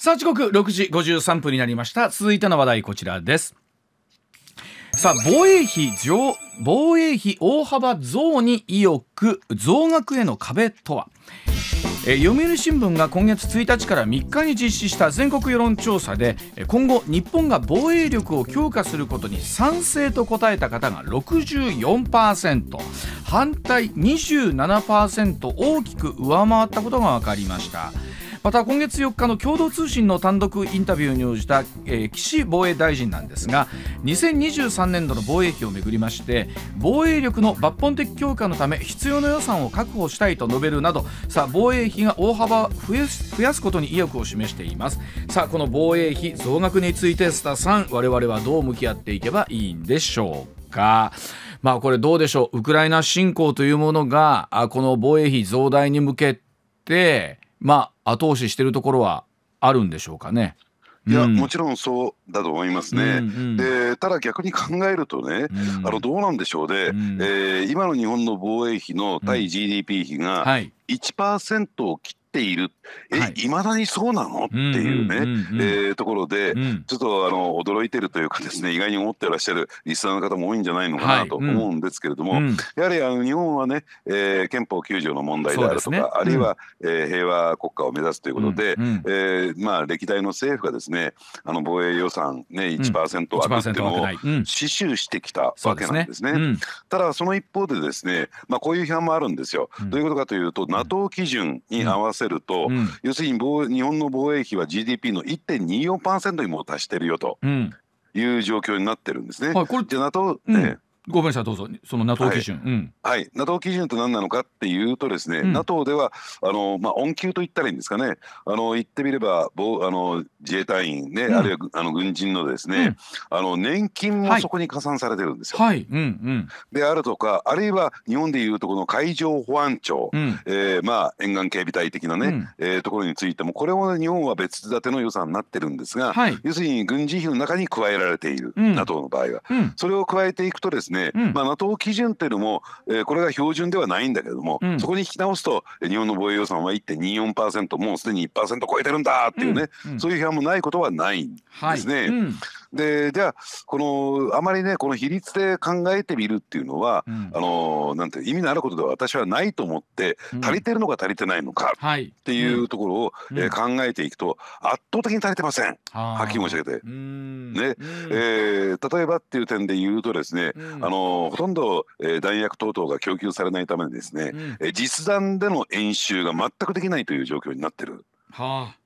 さあ時刻6時53分になりました続いての話題こちらですさあ防衛費上防衛費大幅増に意欲増額への壁とはえ読売新聞が今月1日から3日に実施した全国世論調査で今後日本が防衛力を強化することに賛成と答えた方が64%反対27%大きく上回ったことが分かりました。また今月4日の共同通信の単独インタビューに応じた、えー、岸防衛大臣なんですが2023年度の防衛費をめぐりまして防衛力の抜本的強化のため必要な予算を確保したいと述べるなどさあ防衛費が大幅増や増やすことに意欲を示していますさあこの防衛費増額についてスタさん我々はどう向き合っていけばいいんでしょうかまあこれどうでしょうウクライナ侵攻というものがこの防衛費増大に向けてまあ後押ししてるところはあるんでしょうかね。いや、うん、もちろんそうだと思いますね。うんうん、でただ逆に考えるとね、うん、あのどうなんでしょうね、うん、えー、今の日本の防衛費の対 GDP 比が1%を切っているえいま、だにそうなのっていうね、えところで、ちょっとあの驚いてるというかですね意外に思ってらっしゃるリスナーの方も多いんじゃないのかなと思うんですけれども、やはりあの日本はね、えー、憲法9条の問題であるとか、あるいは、えー、平和国家を目指すということで、えまあ、歴代の政府がですねあの防衛予算、ね、1%上ってもうのを死守してきたわけなんですね。ただその一方でですね、まあ、こういう批判もあるんですよ。どういうことかというと NATO 基準に合わせると、要するに日本の防衛費は GDP の1.24%にも達してるよと。いう状況になってるんですね。これじゃあ NATO、うん、えごめんなさいどうぞその NATO 基準、はい、NATO 基準と何なのかっていうとですね、うん、NATO ではあのまあ恩給と言ったらいいんですかね、あの言ってみればあの自衛隊員ね、うん、あるいはあの軍人のですね、うん、あの年金もそこに加算されてるんですよ。はい、はい、うんうん。であるとかあるいは日本でいうとこの海上保安庁、うん、えー、まあ沿岸警備隊的なね、うん、えー、ところについてもこれも、ね、日本は別立ての予算になってるんですが、はい、要するに軍事費の中に加えられている、うん、NATO の場合は、それを加えていくとですねね、うん、まあ、NATO 基準というのも、えー、これが標準ではないんだけれども、うん、そこに引き直すと日本の防衛予算は1.24%もうすでに1%超えてるんだっていうね、うんうん、そういう批判もないことはないんですね。はいでじゃあこのあまりねこの比率で考えてみるっていうのは、うん、あのなんて意味のあることでは私はないと思って、うん、足りてるのか足りてないのかっていうところを、うん、えー、考えていくと圧倒的に足りてません、はっきり申し上げて。ねえー、例えばっていう点で言うとですね、あのほとんど、えー、弾薬等々が供給されないためにですね、え実弾での演習が全くできないという状況になってる。はあ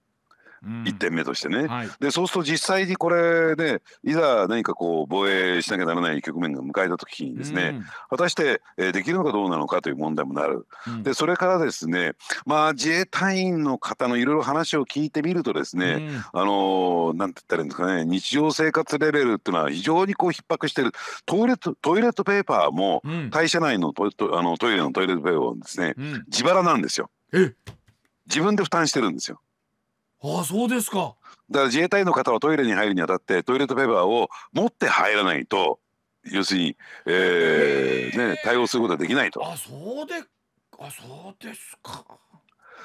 うん、1点目としてね、はい、でそうすると実際にこれで、ね、いざ何かこう防衛しなきゃならない局面が迎えた時にですね、うん、果たして、えできるのかどうなのかという問題もなる、うん、でそれからですね、まあ、自衛隊員の方のいろいろ話を聞いてみるとですね、うん、あのなんて言ったらいいんですかね日常生活レベルっていうのは非常にこう逼迫してるトイレットトイレットペーパーも会社内のトあのトイレのトイレットペーパーもですね、自腹なんですよ。自分で負担してるんですよ。ああそうですかだから自衛隊の方はトイレに入るにあたってトイレットペーパーを持って入らないと要するに、えーね、対応することはできないと。あそうであそうですか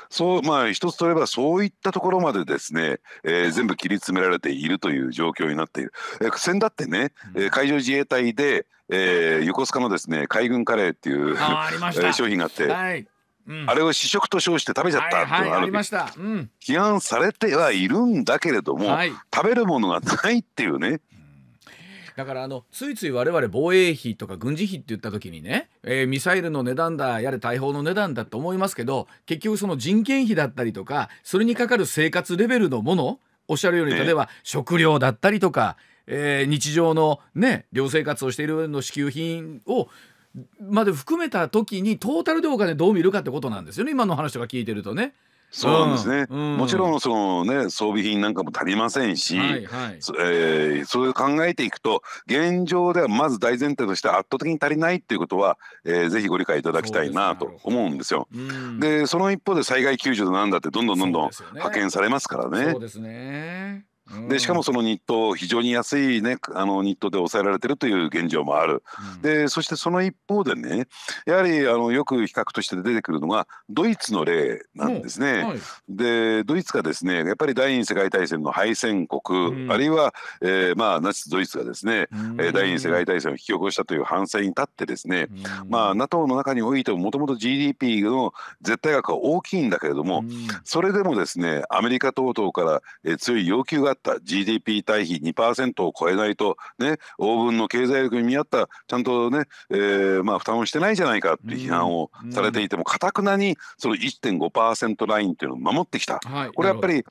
そうまあ一つとればそういったところまでですね、えー、全部切り詰められているという状況になっている。えー、戦だってね、うん、海上自衛隊で、えー、横須賀のですね海軍カレーっていう 商品があって。はいあれを試食と称して食べちゃったっていうのがある批判されてはいるんだけれども、はい、食べるものがないっていうね。だからあのついつい我々防衛費とか軍事費って言った時にね、えー、ミサイルの値段だやれ大砲の値段だと思いますけど結局その人件費だったりとかそれにかかる生活レベルのものおっしゃるように、例えば食料だったりとか、えー、日常のね寮生活をしているの支給品をまで含めた時にトータルでお金どう見るかってことなんですよね今の話とか聞いてるとね。そうなんですね、うんもちろんその、ね、装備品なんかも足りませんし、はいはいそえー、それを考えていくと現状ではまず大前提として圧倒的に足りないっていうことは、えー、ぜひご理解いただきたいなと思うんですよ。で、うん、その一方で災害救助なんだってどんどんどんどん、ね、派遣されますからね。そうですねでしかもその日当非常に安い、ね、あの日当で抑えられてるという現状もある、うん、でそしてその一方でねやはりあのよく比較として出てくるのがドイツの例なんですね。はい、でドイツがですねやっぱり第二次世界大戦の敗戦国、うん、あるいは、えー、まあ、ナチス・ドイツがですね、うん、第二次世界大戦を引き起こしたという反省に立ってですね、うん、まあ、NATO の中においてももともと GDP の絶対額は大きいんだけれども、それでもですねアメリカ等々から、えー、強い要求がった GDP 対比2%を超えないと、ね、欧文の経済力に見合ったちゃんとね、えーまあ、負担をしてないじゃないかっていう批判をされていてもかたくなにその1.5%ラインっていうのを守ってきた、はい、これやっぱり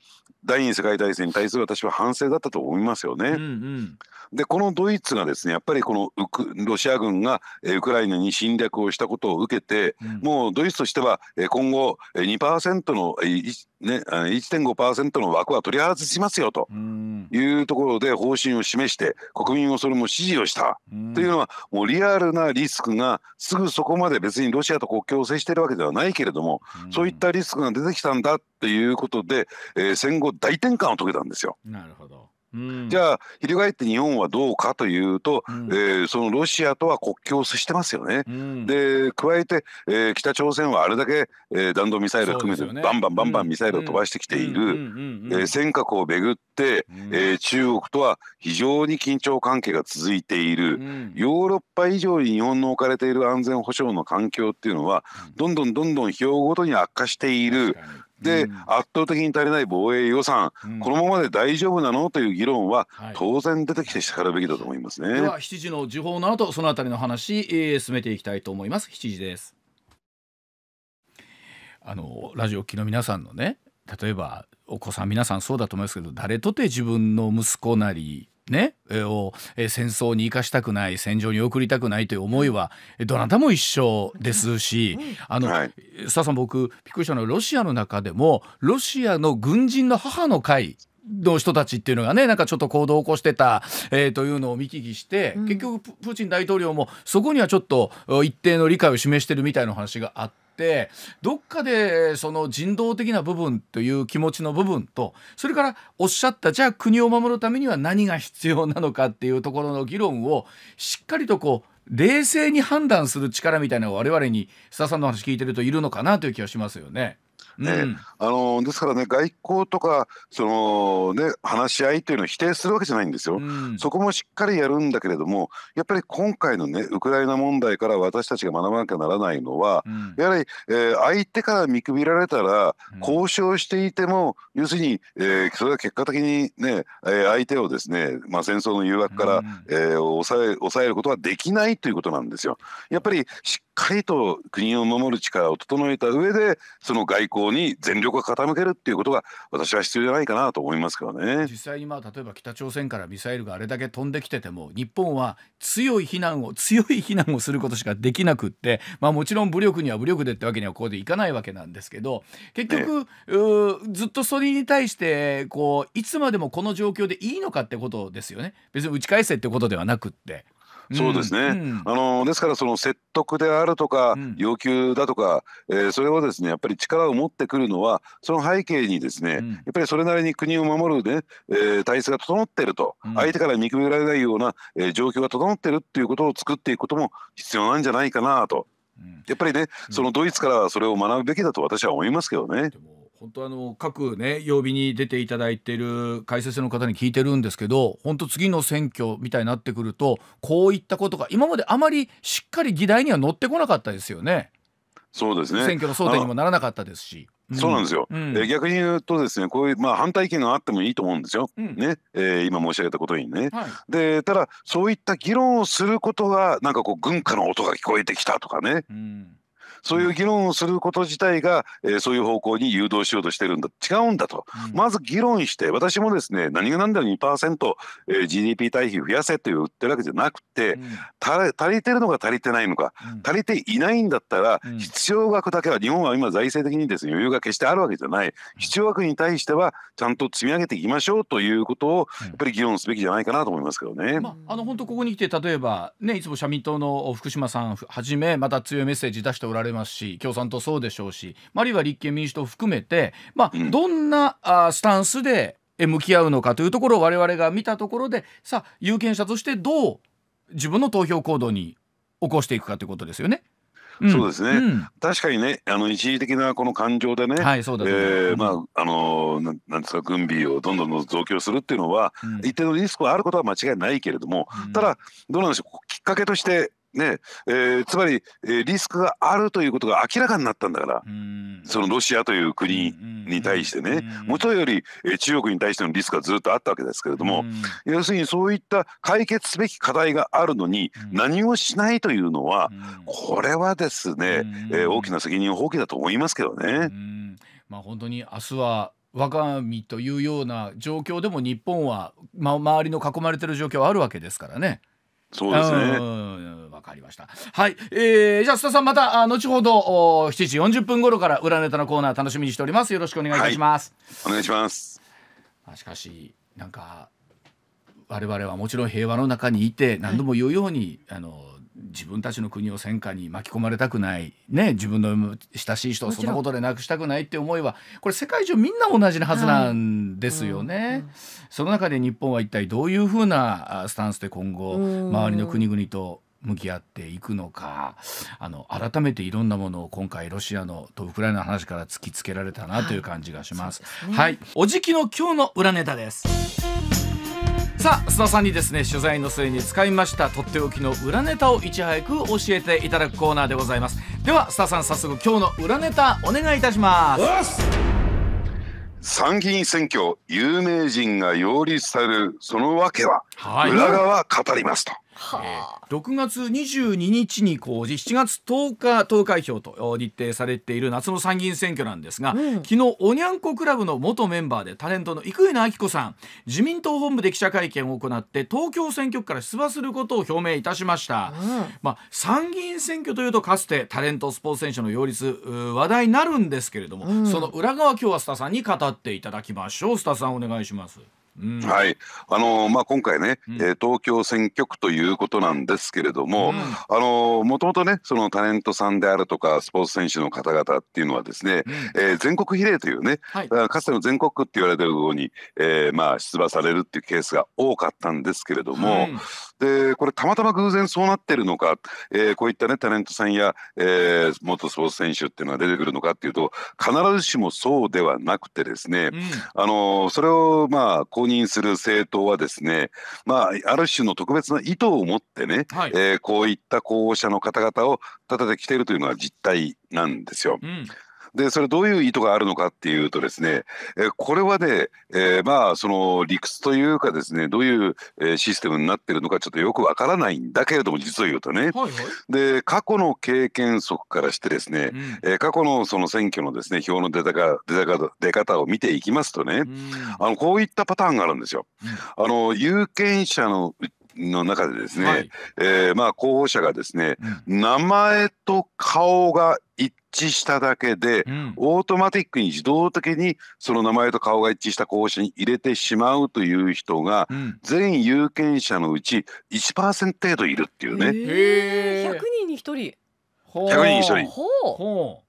第二次世界大戦に対する私は反省だったと思いますよね。うんうん、でこのドイツがですねやっぱりこのウクロシア軍がウクライナに侵略をしたことを受けて、うん、もうドイツとしては今後2%のね、1.5%の枠は取り外しますよというところで方針を示して国民もそれも支持をしたというのはもうリアルなリスクがすぐそこまで別にロシアと国境を接しているわけではないけれどもそういったリスクが出てきたんだということで、えー、戦後大転換を遂げたんですよ。なるほどじゃあ翻って日本はどうかというと、うん、えー、そのロシアとは国境を接してますよね。うん、で加えて、えー、北朝鮮はあれだけ、えー、弾道ミサイルを含めて、ね、バンバンバンバンミサイルを飛ばしてきている尖閣を巡って、えー、中国とは非常に緊張関係が続いている、うん、ヨーロッパ以上に日本の置かれている安全保障の環境っていうのはどんどんどんどん日をごとに悪化している。で、うん、圧倒的に足りない防衛予算、うん、このままで大丈夫なのという議論は当然出てきてしかるべきだと思いますね、はい、では7時の時報の後そのあたりの話、えー、進めていきたいと思います7時ですあのラジオ機の皆さんのね例えばお子さん皆さんそうだと思いますけど誰とて自分の息子なりね、を、え戦争に生かしたくない戦場に送りたくないという思いはどなたも一緒ですしあの、はい、さん僕びっくりしたのはロシアの中でもロシアの軍人の母の会の人たちっていうのがねなんかちょっと行動を起こしてた、えー、というのを見聞きして、うん、結局プーチン大統領もそこにはちょっと一定の理解を示してるみたいな話があって。ってどっかでその人道的な部分という気持ちの部分とそれからおっしゃったじゃあ国を守るためには何が必要なのかっていうところの議論をしっかりとこう冷静に判断する力みたいなのを我々に須田さんの話聞いてるといるのかなという気がしますよね。ね、うん、あのですからね外交とかその、ね、話し合いというのを否定するわけじゃないんですよ、うん、そこもしっかりやるんだけれどもやっぱり今回の、ね、ウクライナ問題から私たちが学ばなきゃならないのは、うん、やはり、えー、相手から見くびられたら交渉していても、要するに、えー、それは結果的に、ね、相手をですね、まあ、戦争の誘惑から、えー、抑え抑えることはできないということなんですよ。やっぱりしっかりと国を守る力を整えた上でその外交に全力を傾けるっていうことが私は必要じゃないかなと思いますけどね実際にまあ例えば北朝鮮からミサイルがあれだけ飛んできてても日本は強い非難を強い非難をすることしかできなくって、まあ、もちろん武力には武力でってわけにはここでいかないわけなんですけど結局、ね、ずっとそれに対してこういつまでもこの状況でいいのかってことですよね別に打ち返せってことではなくって。そうですね、うん、あのですからその説得であるとか、要求だとか、えー、それをですねやっぱり力を持ってくるのはその背景にですね、やっぱりそれなりに国を守るね、えー、体質が整っていると、相手から見くびられないような、えー、状況が整っているっていうことを作っていくことも必要なんじゃないかなと。やっぱりね、そのドイツからそれを学ぶべきだと私は思いますけどね。本当あの各ね曜日に出ていただいている解説の方に聞いてるんですけど本当次の選挙みたいになってくるとこういったことが今まであまりしっかり議題には乗ってこなかったですよね。そうですね選挙の争点にもならなかったですし。うん、そうなんですよ、うん、え逆に言うとですねこういう、まあ、反対意見があってもいいと思うんですよ、うん、ねえー、今申し上げたことにね。はい、でただそういった議論をすることがなんかこう軍歌の音が聞こえてきたとかね、うんそういう議論をすること自体が、えー、そういう方向に誘導しようとしてるんだ違うんだと、うん、まず議論して私もですね何が何でも 2%GDP、えー、GDP 対比増やせと言ってるわけじゃなくて、うん、足りてるのか足りてないのか、うん、足りていないんだったら、必要額だけは日本は今財政的にですね余裕が決してあるわけじゃない必要額に対してはちゃんと積み上げていきましょうということをやっぱり議論すべきじゃないかなと思いますけどね。まあ、あの本当ここに来て例えばねいつも社民党の福島さんはじめまた強いメッセージ出しておられれますし共産党そうでしょうし、あ、るいは立憲民主党含めて、まあ、どんなあスタンスで向き合うのかというところを我々が見たところでさあ有権者としてどう自分の投票行動に起こしていくかということですよね。うん、そうですね、うん、確かにねあの一時的なこの感情でね、はい、そうえまああのなんなんですか軍備をどんどん増強するっていうのは、うん、一定のリスクはあることは間違いないけれども、ただどうなんでしょうきっかけとしてねえー、つまり、えー、リスクがあるということが明らかになったんだからそのロシアという国に対してねもとより、えー、中国に対してのリスクがずっとあったわけですけれども要するにそういった解決すべき課題があるのに何をしないというのはこれはですね、えー、大きな責任放棄だと思いますけどね。まあ、本当に明日は我が身というような状況でも日本は、ま、周りの囲まれてる状況はあるわけですからね。そうですね。分かりましたはい、えー、じゃあ須田さんまたあ後ほどお7時40分頃から裏ネタのコーナー楽しみにしておりますよろしくお願いいたします、はい、お願いしますあ、しかしなんか我々はもちろん平和の中にいて何度も言うように、はい、あの自分たちの国を戦火に巻き込まれたくない、ね、自分の親しい人をそんなことでなくしたくないって思いはこれ世界中みんな同じなはずなんですよね、はいうん、その中で日本は一体どういうふうなスタンスで今後周りの国々と向き合っていくのかあの改めていろんなものを今回ロシアのとウクライナの話から突きつけられたなという感じがします。はい、ねはい、お辞儀の今日の裏ネタですさあ須田さんにですね取材の末に使いましたとっておきの裏ネタをいち早く教えていただくコーナーでございますでは須田さん早速今日の裏ネタお願いいたします参議院選挙有名人が擁立されるそのわけははい、裏側語りますと、はいはあ、えー、6月22日に公示7月10日投開票と日程されている夏の参議院選挙なんですが、うん、昨日おにゃんこクラブの元メンバーでタレントの生稲晃子さん自民党本部で記者会見を行って東京選挙区から出馬することを表明いたしました、うん、まあ、参議院選挙というとかつてタレントスポーツ選手の擁立話題になるんですけれども、うん、その裏側今日はスタさんに語っていただきましょうスタさんお願いします。はいあのまあ、今回ね、うん、え東京選挙区ということなんですけれどももともとねそのタレントさんであるとかスポーツ選手の方々っていうのはですね、うん、えー、全国比例というね、はい、かつての全国区って言われてる方に、えーまあ、出馬されるっていうケースが多かったんですけれども、でこれたまたま偶然そうなってるのか、えー、こういったねタレントさんや、えー、元スポーツ選手っていうのが出てくるのかっていうと必ずしもそうではなくてですね、うん、あのそれをまあこう認する政党はですね、まあ、ある種の特別な意図を持ってね、はい、えー、こういった候補者の方々を立ててきているというのが実態なんですよ。うんでそれどういう意図があるのかっていうとですね、えこれはね、えー、まあその理屈というかですねどういうシステムになってるのかちょっとよくわからないんだけれども実を言うとね、はいはい、で過去の経験則からしてですね、うん、え過去のその選挙のですね票の出方出方出方を見ていきますとね、うん、あのこういったパターンがあるんですよ。うん、あの有権者のの中でですね、はい、えー、まあ候補者がですね、うん、名前と顔が致しただけで、うん、オートマティックに自動的にその名前と顔が一致した候補者に入れてしまうという人が、うん、全有権者のうち1%程度いるっていうね。えー、100人に1人。100人に1人。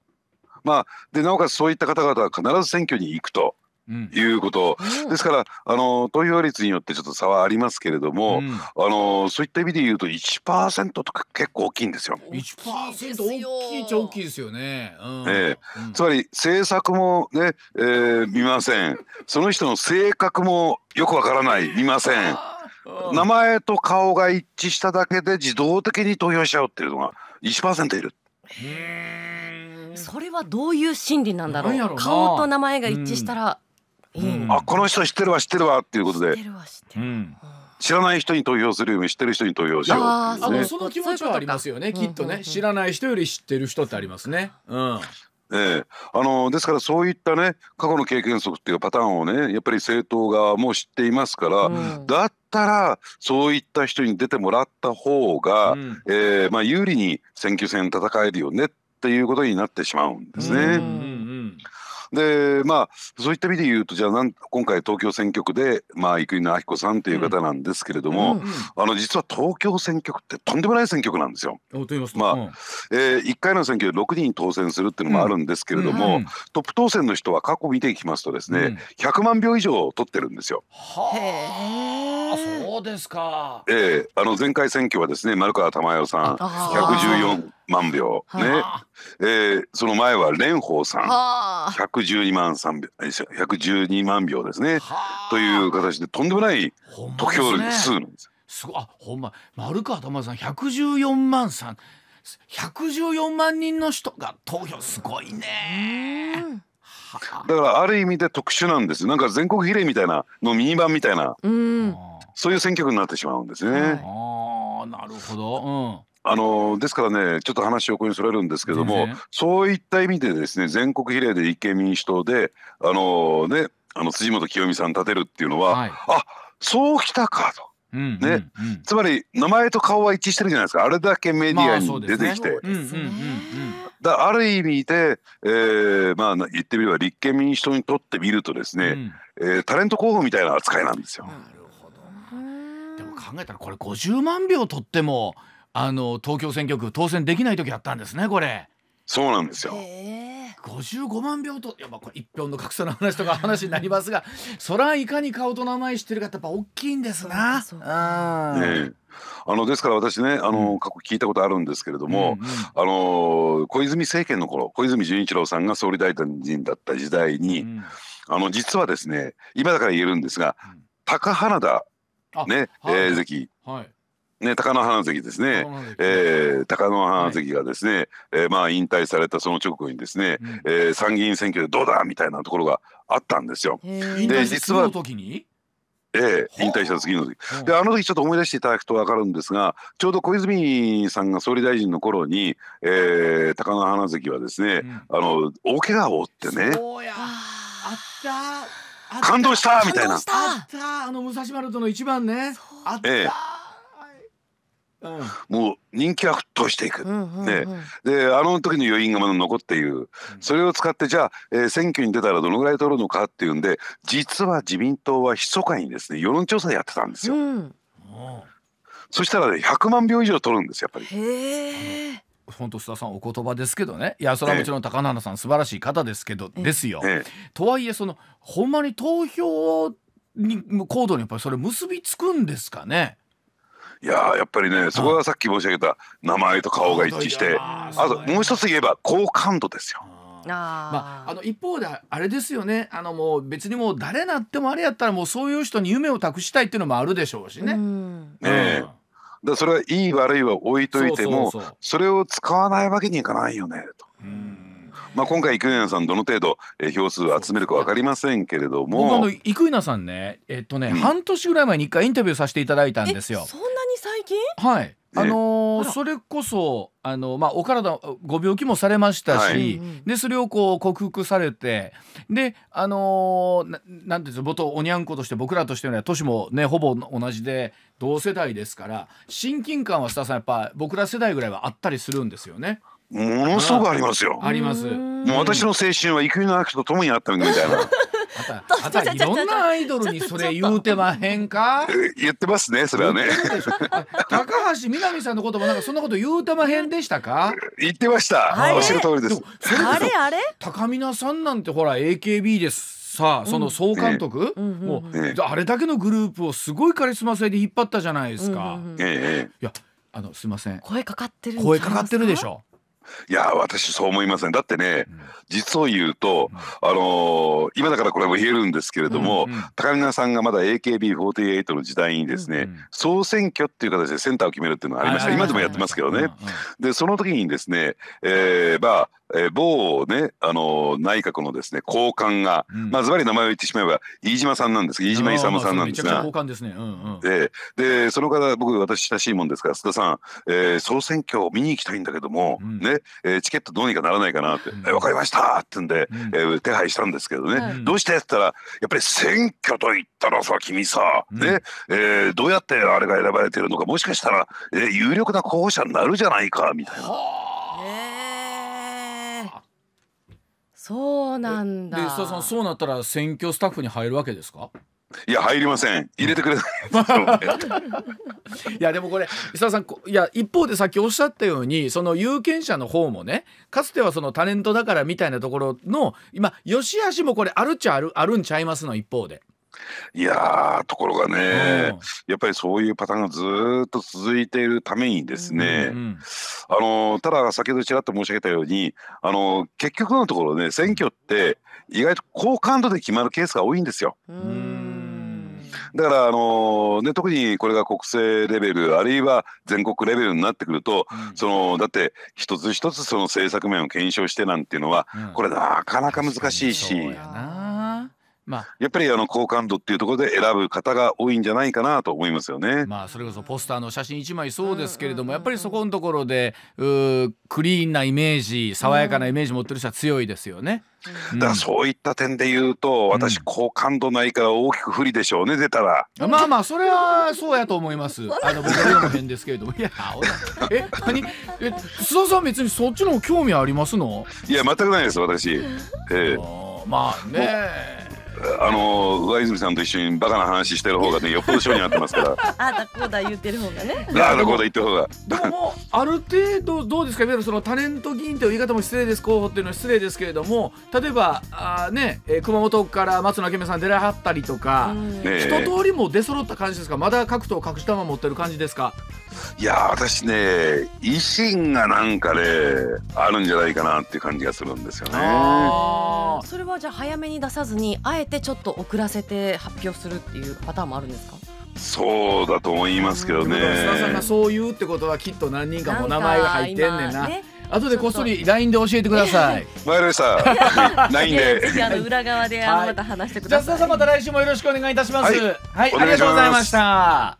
まあ、でなおかつそういった方々は必ず選挙に行くと。いうこと、うん、ですからあの投票率によってちょっと差はありますけれども、うん、あのそういった意味で言うと1%とか結構大きいんですよ。1%大きいっちゃ大きいですよね。うん、ええ、うん、つまり政策もね、えー、見ません。その人の性格もよくわからない見ません。名前と顔が一致しただけで自動的に投票しちゃうっていうのが1%いる。へえ。それはどういう心理なんだろう。ろう顔と名前が一致したら。あこの人知ってるわ知ってるわっていうことで知らない人に投票するより知ってる人に投票しようあのその気持ちはありますよねきっとね知らない人より知ってる人ってありますね。うんええ、あのですからそういったね過去の経験則っていうパターンをねやっぱり政党側も知っていますから、うん、だったらそういった人に出てもらった方が、うん、えまあ、有利に選挙戦戦えるよねっていうことになってしまうんですね。でまあそういった意味で言うとじゃあなん今回東京選挙区で、まあ、生稲晃子さんという方なんですけれども、うんうんあの実は東京選挙区ってとんでもない選挙区なんですよ。といますとまあ、うん、えー、1回の選挙で6人当選するっていうのもあるんですけれども、うんうん、トップ当選の人は過去見ていきますとですね、うん、100万票以上取ってるんですよ。はあそうですか。えー、あの前回選挙はですね丸川珠代さん114万票ね、えー、その前は蓮舫さん112万票112万票ですねという形でとんでもない得票数なんです。すごあほんま丸川珠さん114万さん114万人の人が投票すごいね。だからある意味で特殊なんですなんか全国比例みたいなのミニ版みたいな、うん、そういう選挙区になってしまうんですね。あなるほど、うんあのですからね、ちょっと話を横にそれるんですけども、そういった意味で、ですね全国比例で立憲民主党で、あのね、あの辻元清美さん立てるっていうのは、はい、あそうきたかと。ねつまり名前と顔は一致してるじゃないですかあれだけメディアに出てきて、あだある意味で、えー、まあ言ってみれば立憲民主党にとってみるとですね、うん、えー、タレント候補みたいな扱いなんですよ。なるほどでも考えたらこれ50万票取ってもあの東京選挙区当選できない時あったんですねこれ。そうなんですよ。五十五万票とやっぱこれ一票の格差の話とか話になりますが そらいかに顔と名前知ってるかやっぱ大きいんですな。あねあのですから私ねあの、過去聞いたことあるんですけれども、うんうん、あの小泉政権の頃小泉純一郎さんが総理大臣だった時代に、うん、あの実はですね今だから言えるんですが、高原田ね、はい、えー、関、はいね、高野花関ですね、えー、高野花関がですね、はい、えー、まあ、引退されたその直後にですね、うん、えー、参議院選挙でどうだみたいなところがあったんですよ。で実はええ、引退した次の時であの時ちょっと思い出していただくと分かるんですがちょうど小泉さんが総理大臣の頃に、えー、高野花関はですね、うん、あの大怪我を負ってねああった感動したみたいなあったあの武蔵丸との一番ねあった、ええもう人気は沸騰していく、ね、であの時の余韻がまだ残っているそれを使ってじゃあ、えー、選挙に出たらどのぐらい取るのかっていうんで実は自民党は密かにですね世論調査やってたんですよ。うん、そしたらね100万票以上取るんですやっぱり。本当須田さんお言葉ですけどねいやそれはもちろん高野さん素晴らしい方ですけど、ですよ。とはいえそのほんまに投票に行動にやっぱりそれ結びつくんですかねいややっぱりねそこがさっき申し上げた名前と顔が一致してあともう一つ言えば好感度ですよ。あまあ、あの一方であれですよねあのもう別にもう誰なってもあれやったらもうそういう人に夢を託したいっていうのもあるでしょうしね。ねえ、うそれはいい悪いは置いといてもそれを使わないわけにいかないよねと。まあ、今回生稲さんどの程度票数を集めるか分かりませんけれども僕あの生稲さんねえっとね、うん、半年ぐらい前に一回インタビューさせていただいたんですよ。近はいあのー、それこそあの、まあ、お体ご病気もされましたし、はい、でそれをこう克服されてであのー、なんていうんですか元おにゃんことして僕らとしては年もねほぼ同じで同世代ですから親近感はスタさんやっぱ僕ら世代ぐらいはあったりするんですよね。ものすごくありますよ。あります。もう私の青春は生稲晃とともにあったみたいな。あたた、い ろんなアイドルにそれ言うてまへんか 言ってますねそれはね高橋みなみさんのこともなんかそんなこと言うてまへんでしたか言ってましたはい、おっしゃる通りですあれあれ高見なさんなんてほら AKB ですさあその総監督、もう、あれだけのグループをすごいカリスマ性で引っ張ったじゃないですか。いやあのすいません声かかってる声かかってるでしょいや、私そう思いません。だってね、うん、実を言うと、うん、あのー、今だからこれも言えるんですけれども、うんうん、高見さんがまだ AKB48 の時代にですね、うんうん、総選挙っていう形でセンターを決めるっていうのがありました。今でもやってますけどね。で、その時にですね、えー、まあ、えー、某、ね、あの内閣のですね高官が、うん、まあずばり名前を言ってしまえば飯島さんなんです飯島勇さんなんですが、高官ですね、うんうん、ででその方僕私親しいもんですから須田さん、えー、総選挙を見に行きたいんだけども、うん、ねえー、チケットどうにかならないかなって「うん、え分かりました」ってんで、うん、えー、手配したんですけどね、うん、どうしてって言ったらやっぱり選挙といったらさ君さ、ねえー、どうやってあれが選ばれてるのかもしかしたら、えー、有力な候補者になるじゃないかみたいな。はあそうなんだで須田さんそうなったら選挙スタッフに入るわけですかいや入りません入れてくれない いやでもこれ石田さんいや一方でさっきおっしゃったようにその有権者の方もねかつてはそのタレントだからみたいなところの今よしあしもこれあるっちゃあるあるんちゃいますの一方で。いやところがね、うん、やっぱりそういうパターンがずっと続いているためにですね、うんうんあのただ先ほどちらっと申し上げたようにあの結局のところね選挙って意外と好感度で決まるケースが多いんですよ。だから、あのね、特にこれが国政レベルあるいは全国レベルになってくると、うん、そのだって一つ一つその政策面を検証してなんていうのは、うん、これなかなか難しいし。まあ、やっぱりあの好感度っていうところで選ぶ方が多いんじゃないかなと思いますよね。まあそれこそポスターの写真一枚そうですけれどもやっぱりそこのところでクリーンなイメージ爽やかなイメージ持ってる人は強いですよね。だからそういった点で言うと、私好感度ないから大きく不利でしょうね出たら。まあまあそれはそうやと思います。あの僕は読む辺ですけれどもいやえなに、え須田さん別にそっちの興味ありますの？いや全くないです私。えー、まあね。あの上泉さんと一緒にバカな話してる方がねよっぽど性になってますから あだこうだ言ってる方がねあだこうだ言ってる方がでももうある程度どうですかいわゆるそのタレント議員という言い方も失礼です候補っていうのは失礼ですけれども例えばあね熊本から松野明美さん出らはったりとか、一通りも出揃った感じですかまだ各党隠し玉持ってる感じですかいや私ね維新がなんかねあるんじゃないかなっていう感じがするんですよね。それはじゃあ早めに出さずにあえてちょっと遅らせて発表するっていうパターンもあるんですかそうだと思いますけどね。須田さんがそう言うってことはきっと何人かも名前が入ってんねんな。後でこっそりラインで教えてください。わ かりました。インで。e で。あの裏側でまた話してください。じゃあ田さんまた来週もよろしくお願いいたします。はい、ありがとうございました。